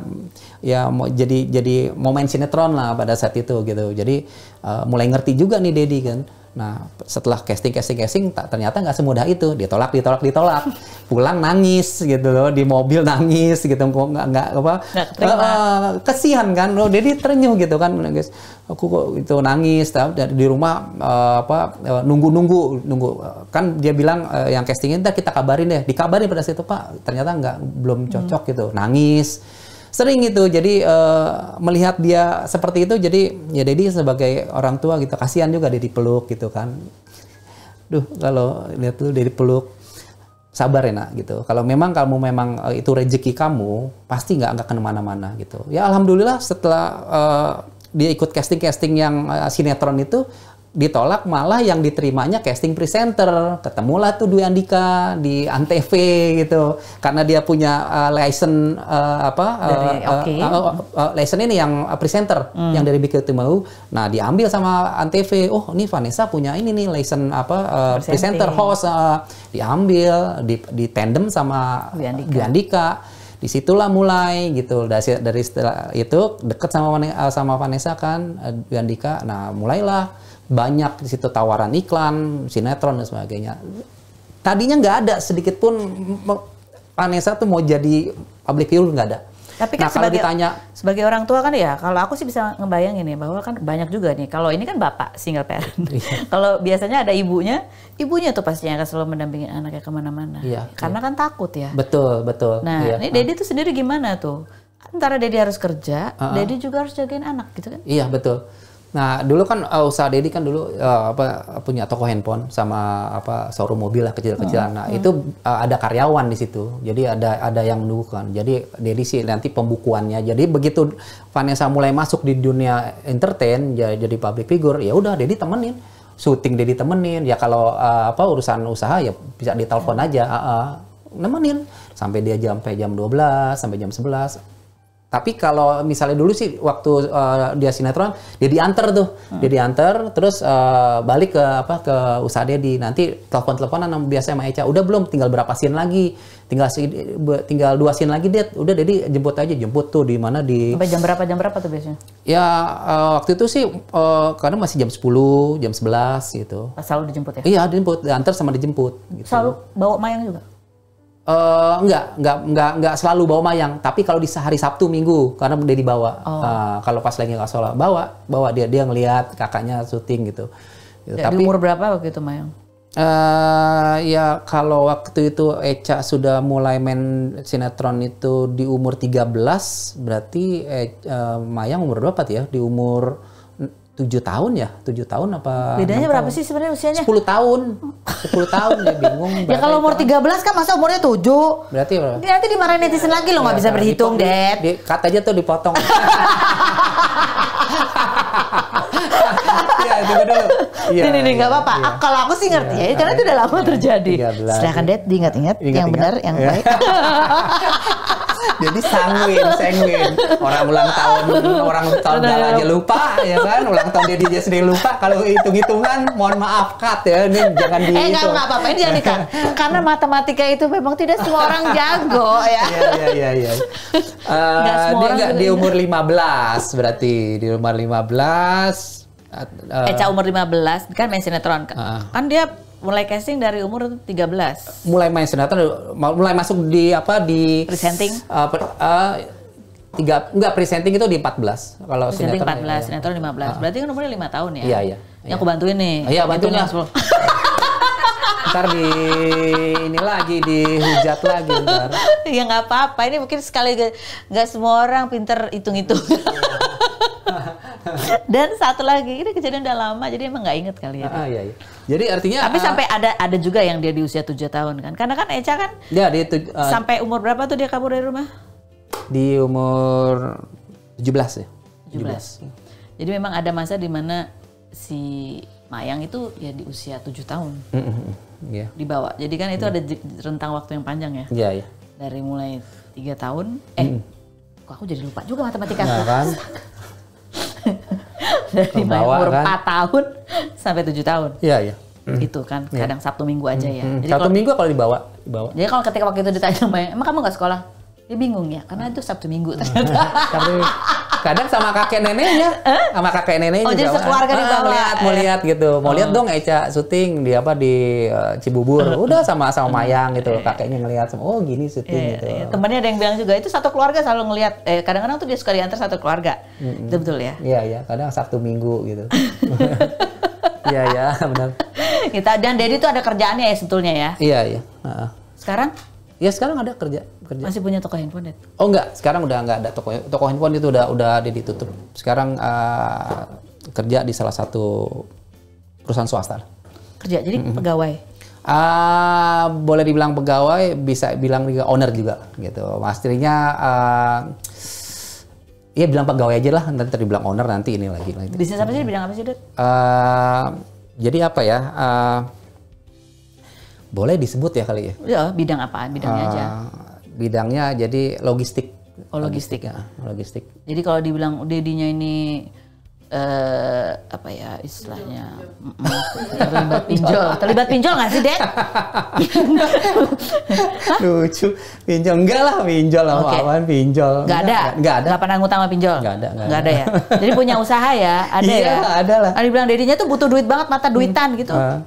ya mau jadi jadi momen sinetron lah pada saat itu gitu. Jadi uh, mulai ngerti juga nih Dedi kan Nah, setelah casting, casting, casting, tak, ternyata nggak semudah itu. Ditolak, ditolak, ditolak. Pulang nangis gitu loh, di mobil nangis gitu. Kok nggak nggak apa? Nggak uh, kesian kan, loh. Jadi ternyuh gitu kan, Nangis. Aku kok itu nangis. Dari di rumah uh, apa nunggu nunggu nunggu. Kan dia bilang uh, yang castingnya, kita kabarin deh. Dikabarin pada situ Pak, ternyata nggak belum cocok hmm. gitu. Nangis sering itu jadi uh, melihat dia seperti itu jadi ya Dedi sebagai orang tua gitu kasihan juga Dedi peluk gitu kan duh kalau lihat tuh Dedi peluk sabar ya gitu kalau memang kamu memang uh, itu rezeki kamu pasti nggak nggak kemana-mana gitu ya alhamdulillah setelah uh, dia ikut casting casting yang uh, sinetron itu ditolak malah yang diterimanya casting presenter ketemulah tuh Dwi Andika di Antv gitu karena dia punya uh, license uh, apa uh, okay. uh, uh, uh, license ini yang eh, presenter hmm. yang dari Bikin mau nah diambil sama Antv oh ini Vanessa punya ini nih license apa uh, presenter host uh, diambil di, di tandem sama Dwi Andika, Dwi Andika disitulah mulai gitu dari dari itu deket sama sama Vanessa kan Dwi nah mulailah banyak di situ tawaran iklan, sinetron dan sebagainya. Tadinya nggak ada sedikit pun Anesa tuh mau jadi public figure nggak ada. Tapi kan nah, sebagai, kalau ditanya sebagai orang tua kan ya, kalau aku sih bisa ngebayangin ya bahwa kan banyak juga nih. Kalau ini kan bapak single parent. Iya. kalau biasanya ada ibunya, ibunya tuh pastinya akan selalu mendampingi anaknya kemana-mana. Iya, iya. Karena iya. kan takut ya. Betul betul. Nah iya. ini Dedi tuh sendiri gimana tuh? Antara Dedi harus kerja, uh -uh. Dedi juga harus jagain anak gitu kan? Iya betul. Nah, dulu kan uh, usaha Dedi kan dulu uh, apa punya toko handphone sama apa showroom mobil lah kecil-kecilan. Hmm. Nah, hmm. itu uh, ada karyawan di situ. Jadi ada ada yang mendukung. Jadi Dedi sih nanti pembukuannya. Jadi begitu Vanessa mulai masuk di dunia entertain jadi, jadi public figure, ya udah Dedi temenin syuting Dedi temenin. Ya kalau uh, apa urusan usaha ya bisa ditelepon aja, uh, uh, nemenin sampai dia jam sampai jam 12, sampai jam 11 tapi kalau misalnya dulu sih waktu uh, dia sinetron, dia diantar tuh, hmm. dia diantar, terus uh, balik ke apa ke usaha dia di nanti telepon teleponan biasa sama Eca, udah belum, tinggal berapa scene lagi, tinggal tinggal dua scene lagi dia, udah jadi jemput aja jemput tuh di mana di. Sampai jam berapa jam berapa tuh biasanya? Ya uh, waktu itu sih uh, karena masih jam 10, jam 11 gitu. Selalu dijemput ya? Iya dijemput, diantar sama dijemput. Gitu. Selalu bawa mayang juga? Uh, enggak, enggak, enggak, enggak selalu bawa mayang. Tapi kalau di sehari Sabtu Minggu, karena udah dibawa. Oh. Uh, kalau pas lagi nggak sholat, bawa, bawa dia, dia ngelihat kakaknya syuting gitu. gitu. Ya, Tapi umur berapa waktu itu mayang? Uh, ya kalau waktu itu Eca sudah mulai main sinetron itu di umur 13, berarti eh, uh, mayang umur berapa ya? Di umur tujuh tahun ya tujuh tahun apa bedanya berapa tahun? sih sebenarnya usianya sepuluh tahun sepuluh tahun ya bingung ya kalau umur tiga belas kan masa umurnya tujuh berarti berapa ya, nanti dimarahin iya, netizen lagi lo nggak ya, bisa berhitung deh di, aja tuh dipotong Iya, ini dulu. Iya. Ini iya, apa-apa. Iya. Kalau aku sih ngerti ya, iya. karena itu udah lama iya. terjadi. Silakan Det diingat-ingat yang benar, yang baik. Jadi sanguin, sanguin. Orang ulang tahun, orang tahun dal aja lupa, ya kan? Ulang tahun dia dia sendiri lupa. Kalau hitung-hitungan, mohon maaf kat ya. Ini jangan di. Eh nggak apa-apa, ini jangan dikat. Karena matematika itu memang tidak semua orang jago ya. Iya iya iya. Eh, dia nggak di umur lima belas, berarti di umur lima belas uh, Eca umur 15 kan main sinetron kan. Uh, kan dia mulai casting dari umur 13. Mulai main sinetron mulai masuk di apa di presenting uh, per, uh, tiga enggak presenting itu di 14 kalau presenting sinetron 14 ya, sinetron 15 uh, ah. berarti kan umurnya lima tahun ya iya iya yang iya. aku bantuin nih iya gitu bantuin lah ntar di ini lagi dihujat lagi ntar ya nggak apa-apa ini mungkin sekali nggak semua orang pinter hitung-hitung iya. Dan satu lagi, ini kejadian udah lama, jadi emang nggak inget kali ya. Ah, iya, iya. Jadi artinya... Tapi uh, sampai ada ada juga yang dia di usia 7 tahun kan. Karena kan Eca kan ya, dia tuj- uh, sampai umur berapa tuh dia kabur dari rumah? Di umur 17 ya. 17. 17. Jadi memang ada masa di mana si Mayang itu ya di usia 7 tahun. Mm yeah. Dibawa. Jadi kan itu yeah. ada rentang waktu yang panjang ya. Iya, yeah, iya. Yeah. Dari mulai tiga tahun, eh mm. kok aku jadi lupa juga matematika. Nah, kan? dari Kebawa, umur kan? 4 tahun sampai 7 tahun. Iya, iya. Hmm. Itu kan iya. kadang yeah. Sabtu Minggu aja ya. Hmm. Jadi Sabtu kalau, Minggu kalau dibawa, dibawa. Jadi kalau ketika waktu itu ditanya sama emang kamu nggak sekolah? Dia bingung ya, karena itu Sabtu Minggu hmm. ternyata. Tapi kadang sama kakek neneknya, eh? sama kakek neneknya oh, jadi sekeluarga di bawah. melihat lihat, mau iya. lihat gitu. Mau lihat oh. dong Eca syuting di apa di eh, Cibubur. Hmm. Udah sama sama hmm. Mayang gitu. Iya, iya. Kakeknya ngelihat semua, oh gini syuting gitu. Temennya ada yang bilang juga, itu satu keluarga selalu ngelihat. Eh, kadang-kadang tuh dia suka diantar satu keluarga. Itu betul ya? Iya, iya. Kadang Sabtu Minggu gitu. Iya, iya, benar. Kita dan Dedi tuh ada kerjaannya ya sebetulnya ya. Iya, iya. Sekarang Ya sekarang ada kerja, kerja. Masih punya toko handphone, Dad? Oh enggak, sekarang udah enggak ada toko toko handphone itu udah udah ditutup. Sekarang uh, kerja di salah satu perusahaan swasta. Kerja jadi mm -hmm. pegawai. Uh, boleh dibilang pegawai, bisa bilang juga owner juga gitu. Masternya uh, ah, ya bilang pegawai aja lah, nanti terbilang owner nanti ini lagi. Bisnis apa sih? bidang apa sih, Dad? Uh, jadi apa ya? Uh, boleh disebut ya kali ya? Ya, bidang apa Bidangnya uh, aja. Ah, bidangnya jadi logistik. Oh, logistik. Logistik. Ya, logistik. Jadi kalau dibilang dedinya ini eh apa ya istilahnya terlibat pinjol terlibat pinjol nggak sih Dek? lucu pinjol enggak lah pinjol lah okay. awan pinjol nggak ada nggak ada nggak pernah ngutang sama pinjol nggak ada nggak ada. ada ya jadi punya usaha ya ada iya, ya ada lah ada dibilang dedinya tuh butuh duit banget mata duitan hmm. gitu uh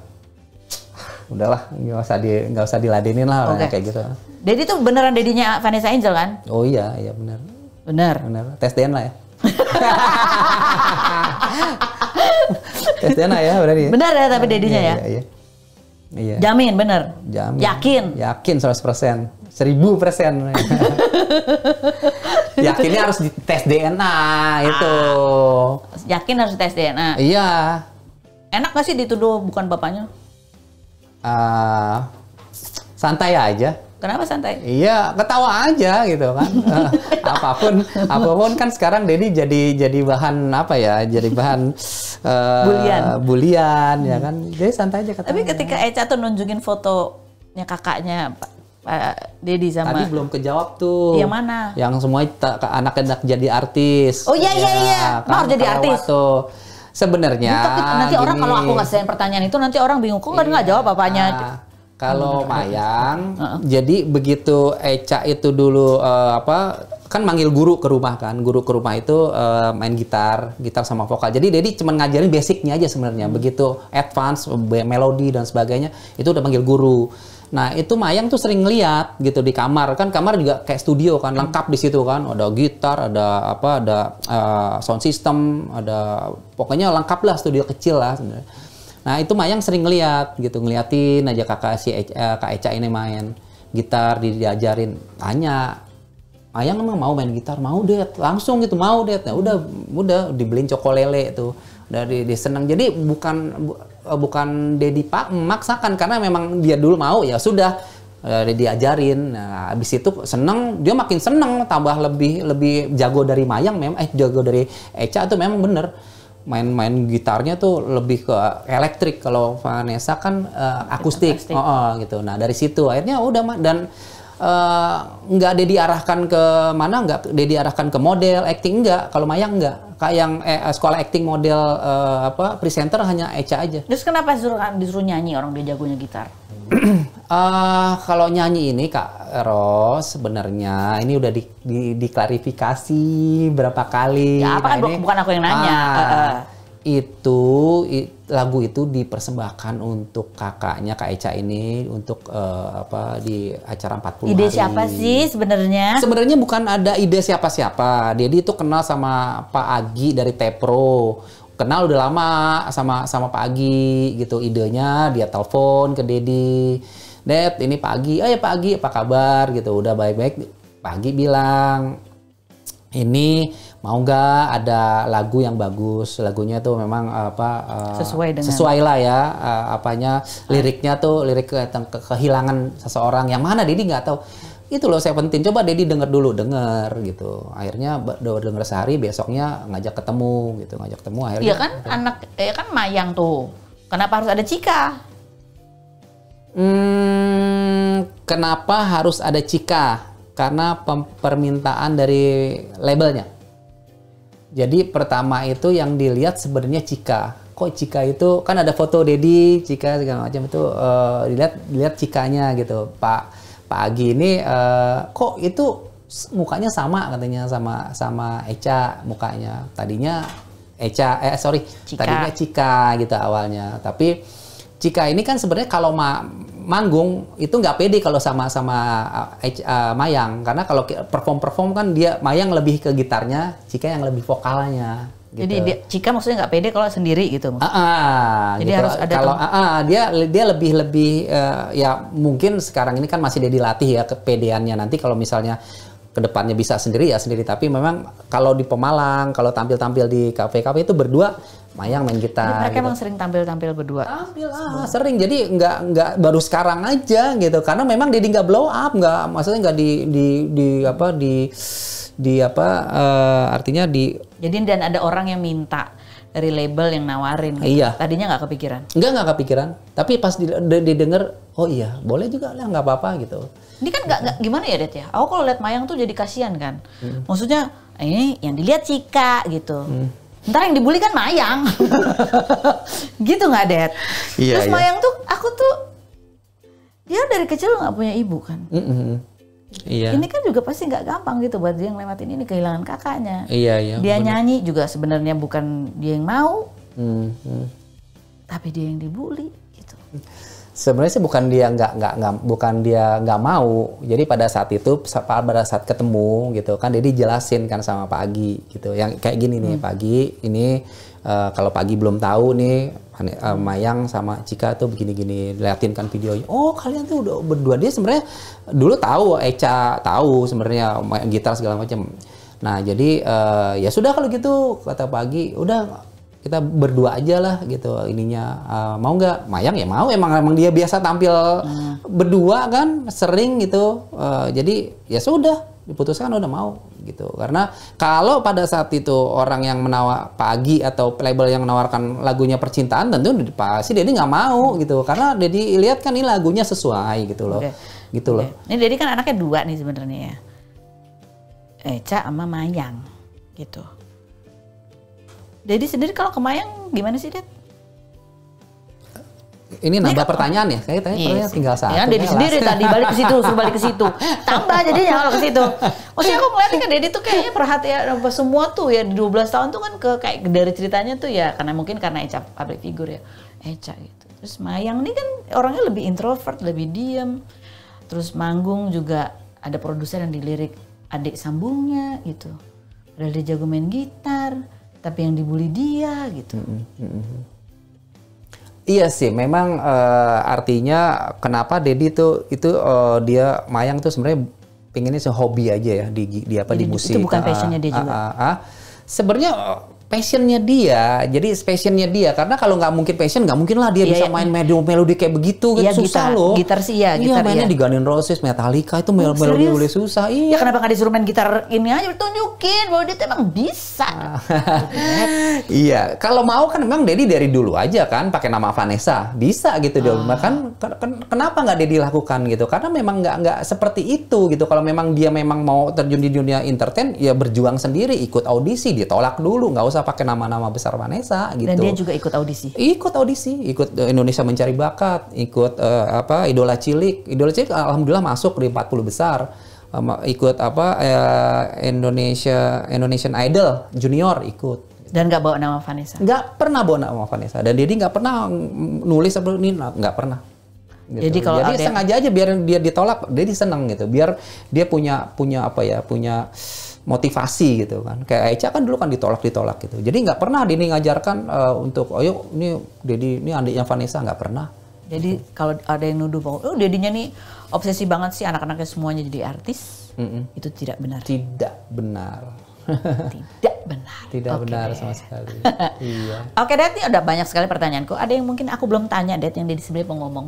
udahlah nggak usah di nggak usah diladenin lah orangnya okay. kayak gitu. Jadi tuh beneran dedinya Vanessa Angel kan? Oh iya iya bener. Bener. Bener. Tes DNA ya. tes DNA ya berarti. Ya? Bener ya tapi iya, dedinya iya, ya. Iya, iya. Iya. Jamin bener. Jamin. Yakin. Yakin 100 persen. Seribu persen. Yakinnya harus tes DNA itu. Ah. yakin harus tes DNA. Iya. Enak gak sih dituduh bukan bapaknya? uh, santai aja. Kenapa santai? Iya, ketawa aja gitu kan. uh, apapun, apapun kan sekarang Dedi jadi jadi bahan apa ya? Jadi bahan uh, bulian, bulian ya hmm. ya kan. Jadi santai aja ketawa. Tapi ketika Eca tuh nunjukin fotonya kakaknya Pak Dedi sama. Tadi belum kejawab tuh. Yang mana? Yang semua anak-anak jadi artis. Oh iya iya ya, iya. Ya, kan Mau jadi artis. Tuh sebenarnya tapi nanti orang kalau aku ngasih pertanyaan itu nanti orang bingung kok nggak iya. jawab apanya ah, kalau hmm, Mayang uh-uh. jadi begitu Eca itu dulu uh, apa kan manggil guru ke rumah kan guru ke rumah itu uh, main gitar gitar sama vokal jadi Dedi cuma ngajarin basicnya aja sebenarnya hmm. begitu advance melodi dan sebagainya itu udah manggil guru Nah itu Mayang tuh sering lihat gitu di kamar kan kamar juga kayak studio kan lengkap di situ kan ada gitar ada apa ada uh, sound system ada pokoknya lengkap lah studio kecil lah sebenarnya. Nah itu Mayang sering lihat gitu ngeliatin aja kakak si Eca, eh, kak Eca ini main gitar di, diajarin tanya Mayang emang mau main gitar mau deh langsung gitu mau deh nah udah udah dibeliin cokolele tuh dari dia jadi bukan Eh, bukan Dedi Pak memaksakan karena memang dia dulu mau ya sudah e, eh, diajarin. Nah, habis itu seneng, dia makin seneng, tambah lebih lebih jago dari Mayang memang eh jago dari Eca itu memang bener main-main gitarnya tuh lebih ke elektrik kalau Vanessa kan uh, akustik, akustik. Oh, oh, gitu. Nah dari situ akhirnya udah dan Eh, nggak uh, ada diarahkan ke mana nggak ada diarahkan ke model acting nggak kalau Maya nggak kayak yang eh, sekolah acting model uh, apa presenter hanya Eca aja terus kenapa disuruh disuruh nyanyi orang dia jagonya gitar uh, kalau nyanyi ini Kak Ros sebenarnya ini udah di, di, diklarifikasi berapa kali ya apa kan nah, kan ini, bukan aku yang nanya uh, uh, uh itu lagu itu dipersembahkan untuk kakaknya Kak Eca ini untuk uh, apa di acara 40 ide hari. Ide siapa sih sebenarnya? Sebenarnya bukan ada ide siapa-siapa. Jadi itu kenal sama Pak Agi dari Tepro. Kenal udah lama sama sama Pak Agi gitu. Idenya dia telepon ke Dedi. net ini Pak Agi. Oh ya Pak Agi, apa kabar gitu. Udah baik-baik. Pak Agi bilang, ini mau nggak ada lagu yang bagus lagunya tuh memang apa uh, sesuai dengan sesuai lah ya uh, apanya liriknya tuh lirik tentang ke kehilangan seseorang yang mana Dedi nggak tahu itu loh saya penting coba Dedi denger dulu denger gitu akhirnya udah denger sehari besoknya ngajak ketemu gitu ngajak ketemu akhirnya ya kan gitu. anak ya kan mayang tuh kenapa harus ada Cika hmm, kenapa harus ada Cika karena permintaan dari labelnya jadi pertama itu yang dilihat sebenarnya Cika. Kok Cika itu kan ada foto Dedi, Cika segala macam itu uh, dilihat dilihat Cikanya gitu. Pak Pak Agi ini uh, kok itu mukanya sama katanya sama sama Eca mukanya. Tadinya Eca eh sorry Cika. tadinya Cika gitu awalnya. Tapi Cika ini kan sebenarnya kalau ma manggung itu nggak pede kalau sama sama uh, uh, Mayang karena kalau perform perform kan dia Mayang lebih ke gitarnya, Cika yang lebih vokalnya. Gitu. Jadi dia, Cika maksudnya nggak pede kalau sendiri gitu. Uh, uh, Jadi gitu. harus ada kalau uh, uh, dia dia lebih lebih uh, ya mungkin sekarang ini kan masih dia dilatih ya kepedeannya nanti kalau misalnya kedepannya bisa sendiri ya sendiri tapi memang kalau di Pemalang kalau tampil-tampil di kafe-kafe itu berdua Mayang main gitar. Jadi mereka gitu. emang sering tampil-tampil berdua. Tampil ah, sering. Jadi nggak nggak baru sekarang aja gitu. Karena memang dia nggak blow up, nggak maksudnya nggak di, di di apa di di apa uh, artinya di. Jadi dan ada orang yang minta dari label yang nawarin. Gitu. Iya. Tadinya nggak kepikiran. Nggak nggak kepikiran. Tapi pas didengar, oh iya, boleh juga lah nggak apa-apa gitu. Ini kan nggak gitu. gimana ya Det ya. Aku kalau lihat Mayang tuh jadi kasihan kan. Hmm. Maksudnya ini yang dilihat Cika gitu. Hmm ntar yang dibully kan Mayang gitu nggak Dad iya, terus iya. Mayang tuh aku tuh dia dari kecil nggak punya ibu kan mm -hmm. Iya. Ini kan juga pasti nggak gampang gitu buat dia yang lewatin ini kehilangan kakaknya. Iya iya. Dia bener. nyanyi juga sebenarnya bukan dia yang mau, mm -hmm. tapi dia yang dibully gitu. Mm sebenarnya sih bukan dia nggak nggak bukan dia nggak mau jadi pada saat itu pada saat ketemu gitu kan jadi jelasin kan sama Pak Agi gitu yang kayak gini nih hmm. Pak Agi ini uh, kalau Pak Agi belum tahu nih uh, Mayang sama Cika tuh begini-gini liatin kan videonya. Oh kalian tuh udah berdua dia sebenarnya dulu tahu Eca tahu sebenarnya gitar segala macam. Nah jadi uh, ya sudah kalau gitu kata pagi udah kita berdua aja lah gitu ininya uh, mau nggak Mayang ya mau emang emang dia biasa tampil hmm. berdua kan sering gitu uh, jadi ya sudah diputuskan udah mau gitu karena kalau pada saat itu orang yang menawar pagi atau label yang menawarkan lagunya percintaan tentu pasti Dedi nggak mau gitu karena Dedi lihat kan ini lagunya sesuai gitu loh okay. gitu okay. loh ini Dedi kan anaknya dua nih sebenarnya ya. Eca sama Mayang gitu Dedi sendiri kalau kemayang gimana sih, Ded? Ini nambah ini pertanyaan ya? kayak tanya yes. Iya pertanyaan tinggal satu. Iya, ya, Dedi sendiri tadi balik ke situ, suruh balik ke situ. Tambah jadinya kalau ke situ. Maksudnya aku ngeliatnya kan Dedi tuh kayaknya perhatian apa semua tuh ya 12 tahun tuh kan ke kayak dari ceritanya tuh ya karena mungkin karena Eca public figure ya. Eca gitu. Terus Mayang ini kan orangnya lebih introvert, lebih diem. Terus manggung juga ada produser yang dilirik adik sambungnya gitu. Ada dia jago main gitar tapi yang dibully dia gitu. Mm -hmm. Iya sih, memang uh, artinya kenapa Dedi tuh itu uh, dia Mayang tuh sebenarnya pinginnya sehobi aja ya di, di apa Jadi iya, di musik. Itu bukan ah, passionnya dia ah, juga. Ah, sebenarnya passionnya dia jadi passionnya dia karena kalau nggak mungkin passion nggak mungkin lah dia yeah, bisa yeah. main medium melodi kayak begitu kan gitu susah loh gitar sih ya iya gitar, mainnya yeah. di Guns N' Roses Metallica itu mel melodi melodi susah iya ya, kenapa nggak disuruh main gitar ini aja tunjukin bahwa dia emang bisa ah. iya kalau mau kan memang Dedi dari dulu aja kan pakai nama Vanessa bisa gitu ah. dong kan kenapa nggak Dedi lakukan gitu karena memang nggak nggak seperti itu gitu kalau memang dia memang mau terjun di dunia entertain ya berjuang sendiri ikut audisi ditolak dulu nggak usah usah pakai nama-nama besar Vanessa gitu. Dan dia juga ikut audisi. Ikut audisi, ikut eh, Indonesia Mencari Bakat, ikut uh, apa Idola Cilik. Idola Cilik alhamdulillah masuk di 40 besar. Um, ikut apa uh, Indonesia Indonesian Idol Junior ikut. Dan nggak bawa nama Vanessa? Nggak pernah bawa nama Vanessa. Dan dia nggak pernah nulis sebelum ini, nah, nggak pernah. Gitu. Jadi kalau dia ada sengaja aja biar dia ditolak, dia seneng gitu. Biar dia punya punya apa ya, punya motivasi gitu kan. Kayak Aicha kan dulu kan ditolak-ditolak gitu. Jadi nggak pernah Dini ngajarkan uh, untuk, oh yuk ini Dedi, ini adiknya Vanessa nggak pernah. Jadi gitu. kalau ada yang nuduh bahwa, oh, oh Dedinya nih obsesi banget sih anak-anaknya semuanya jadi artis, mm -mm. itu tidak benar. Tidak benar. tidak benar. Tidak okay, benar sama sekali. iya. Oke, okay, Dedi udah banyak sekali pertanyaanku. Ada yang mungkin aku belum tanya, Ded yang Dedi sebenarnya mau ngomong.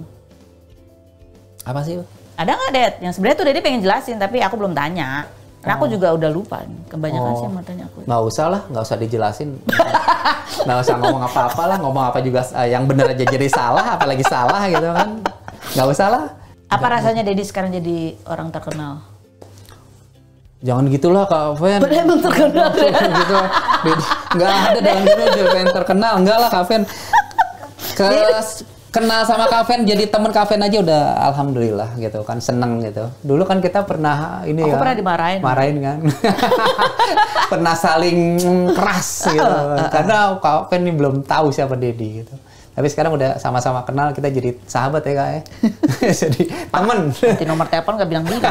Apa sih? Ada nggak, Ded Yang sebenarnya tuh Dedi pengen jelasin, tapi aku belum tanya. Nah, aku oh. juga udah lupa kebanyakan oh. sih matanya aku. Nggak usah lah, nggak usah dijelasin. nggak usah ngomong apa-apa lah, ngomong apa juga eh, yang bener aja jadi salah, apalagi salah gitu kan. Nggak usah lah. Apa Gak rasanya Deddy sekarang jadi orang terkenal? Jangan gitulah Kak Fen. Bener emang terkenal ya? gitu. Nggak ada dengan gini aja terkenal. Enggak lah Kak Fen. Ke kenal sama Kaven jadi temen Kaven aja udah alhamdulillah gitu kan seneng gitu. Dulu kan kita pernah ini Aku ya. pernah dimarahin. Marahin kan. pernah saling keras gitu. Karena Kaven ini belum tahu siapa Dedi gitu. Tapi sekarang udah sama-sama kenal, kita jadi sahabat ya kak ya. jadi temen. Nanti nomor telepon nggak bilang-bilang.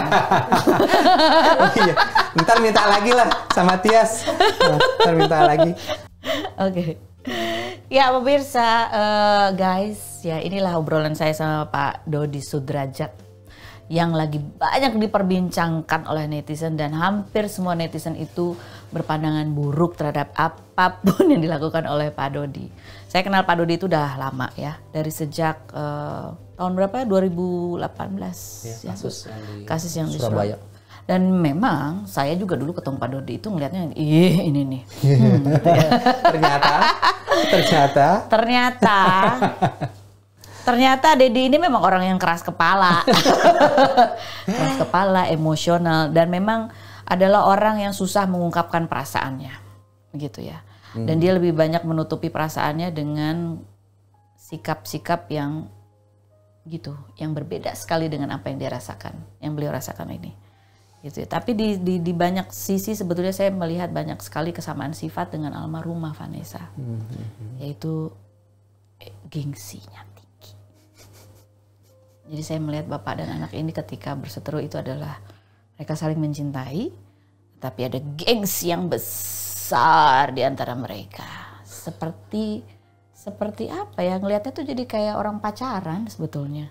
oh, iya. Ntar minta lagi lah sama Tias. Nah, ntar minta lagi. Oke. Okay. Ya pemirsa, uh, guys, ya inilah obrolan saya sama Pak Dodi Sudrajat yang lagi banyak diperbincangkan oleh netizen dan hampir semua netizen itu berpandangan buruk terhadap apapun yang dilakukan oleh Pak Dodi. Saya kenal Pak Dodi itu udah lama ya, dari sejak uh, tahun berapa? 2018 ya, iya, kasus ya, yang di, kasus yang di Surabaya. Dan memang saya juga dulu ketemu Pak Dodi itu ngelihatnya, ih ini nih. Hmm, gitu ya. ternyata, ternyata, ternyata ternyata Dedi ini memang orang yang keras kepala. keras kepala, emosional dan memang adalah orang yang susah mengungkapkan perasaannya. Begitu ya. Hmm. Dan dia lebih banyak menutupi perasaannya dengan sikap-sikap yang gitu, yang berbeda sekali dengan apa yang dia rasakan, yang beliau rasakan ini. Gitu ya. Tapi di, di, di banyak sisi sebetulnya saya melihat banyak sekali kesamaan sifat dengan almarhumah Vanessa. Hmm. hmm, hmm. Yaitu eh, gengsinya jadi saya melihat bapak dan anak ini ketika berseteru itu adalah mereka saling mencintai, tapi ada gengsi yang besar di antara mereka. Seperti seperti apa ya? Ngelihatnya tuh jadi kayak orang pacaran sebetulnya.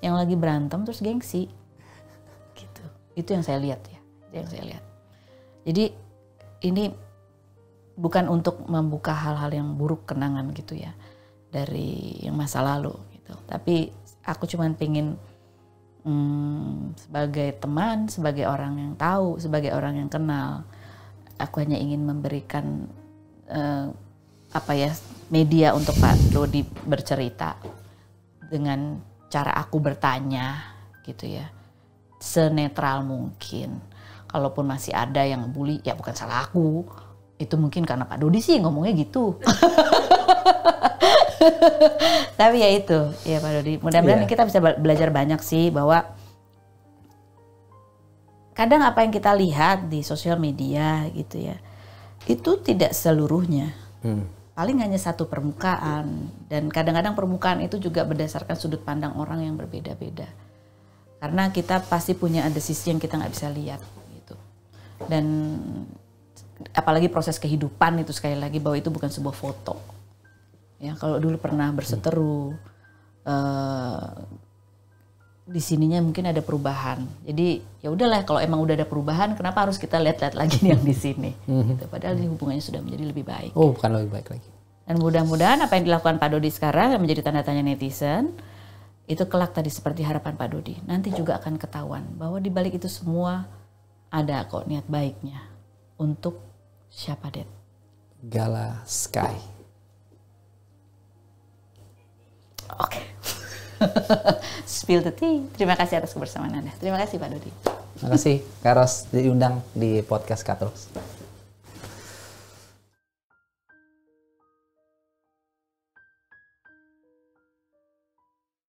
Yang lagi berantem terus gengsi. Gitu. Itu yang saya lihat ya. Itu yang saya lihat. Jadi ini bukan untuk membuka hal-hal yang buruk kenangan gitu ya dari yang masa lalu gitu. Tapi aku cuma pengen hmm, sebagai teman sebagai orang yang tahu sebagai orang yang kenal aku hanya ingin memberikan uh, apa ya media untuk Pak Dodi bercerita dengan cara aku bertanya gitu ya senetral mungkin kalaupun masih ada yang bully ya bukan salah aku itu mungkin karena Pak Dodi sih ngomongnya gitu Tapi ya itu, ya Pak Dodi. Mudah-mudahan yeah. kita bisa belajar banyak sih bahwa kadang apa yang kita lihat di sosial media gitu ya, itu tidak seluruhnya. Hmm. Paling hanya satu permukaan dan kadang-kadang permukaan itu juga berdasarkan sudut pandang orang yang berbeda-beda. Karena kita pasti punya ada sisi yang kita nggak bisa lihat gitu. Dan apalagi proses kehidupan itu sekali lagi bahwa itu bukan sebuah foto ya kalau dulu pernah berseteru eh, di sininya mungkin ada perubahan jadi ya udahlah kalau emang udah ada perubahan kenapa harus kita lihat-lihat lagi yang di sini mhm. gitu. padahal ini hubungannya sudah menjadi lebih baik oh bukan lebih baik lagi dan mudah-mudahan apa yang dilakukan Pak Dodi sekarang yang menjadi tanda tanya netizen itu kelak tadi seperti harapan Pak Dodi nanti juga akan ketahuan bahwa di balik itu semua ada kok niat baiknya untuk siapa det Gala Sky Oke. Okay. Spill the tea. Terima kasih atas kebersamaan Anda. Terima kasih Pak Dodi. Terima kasih Karos diundang di podcast Katros.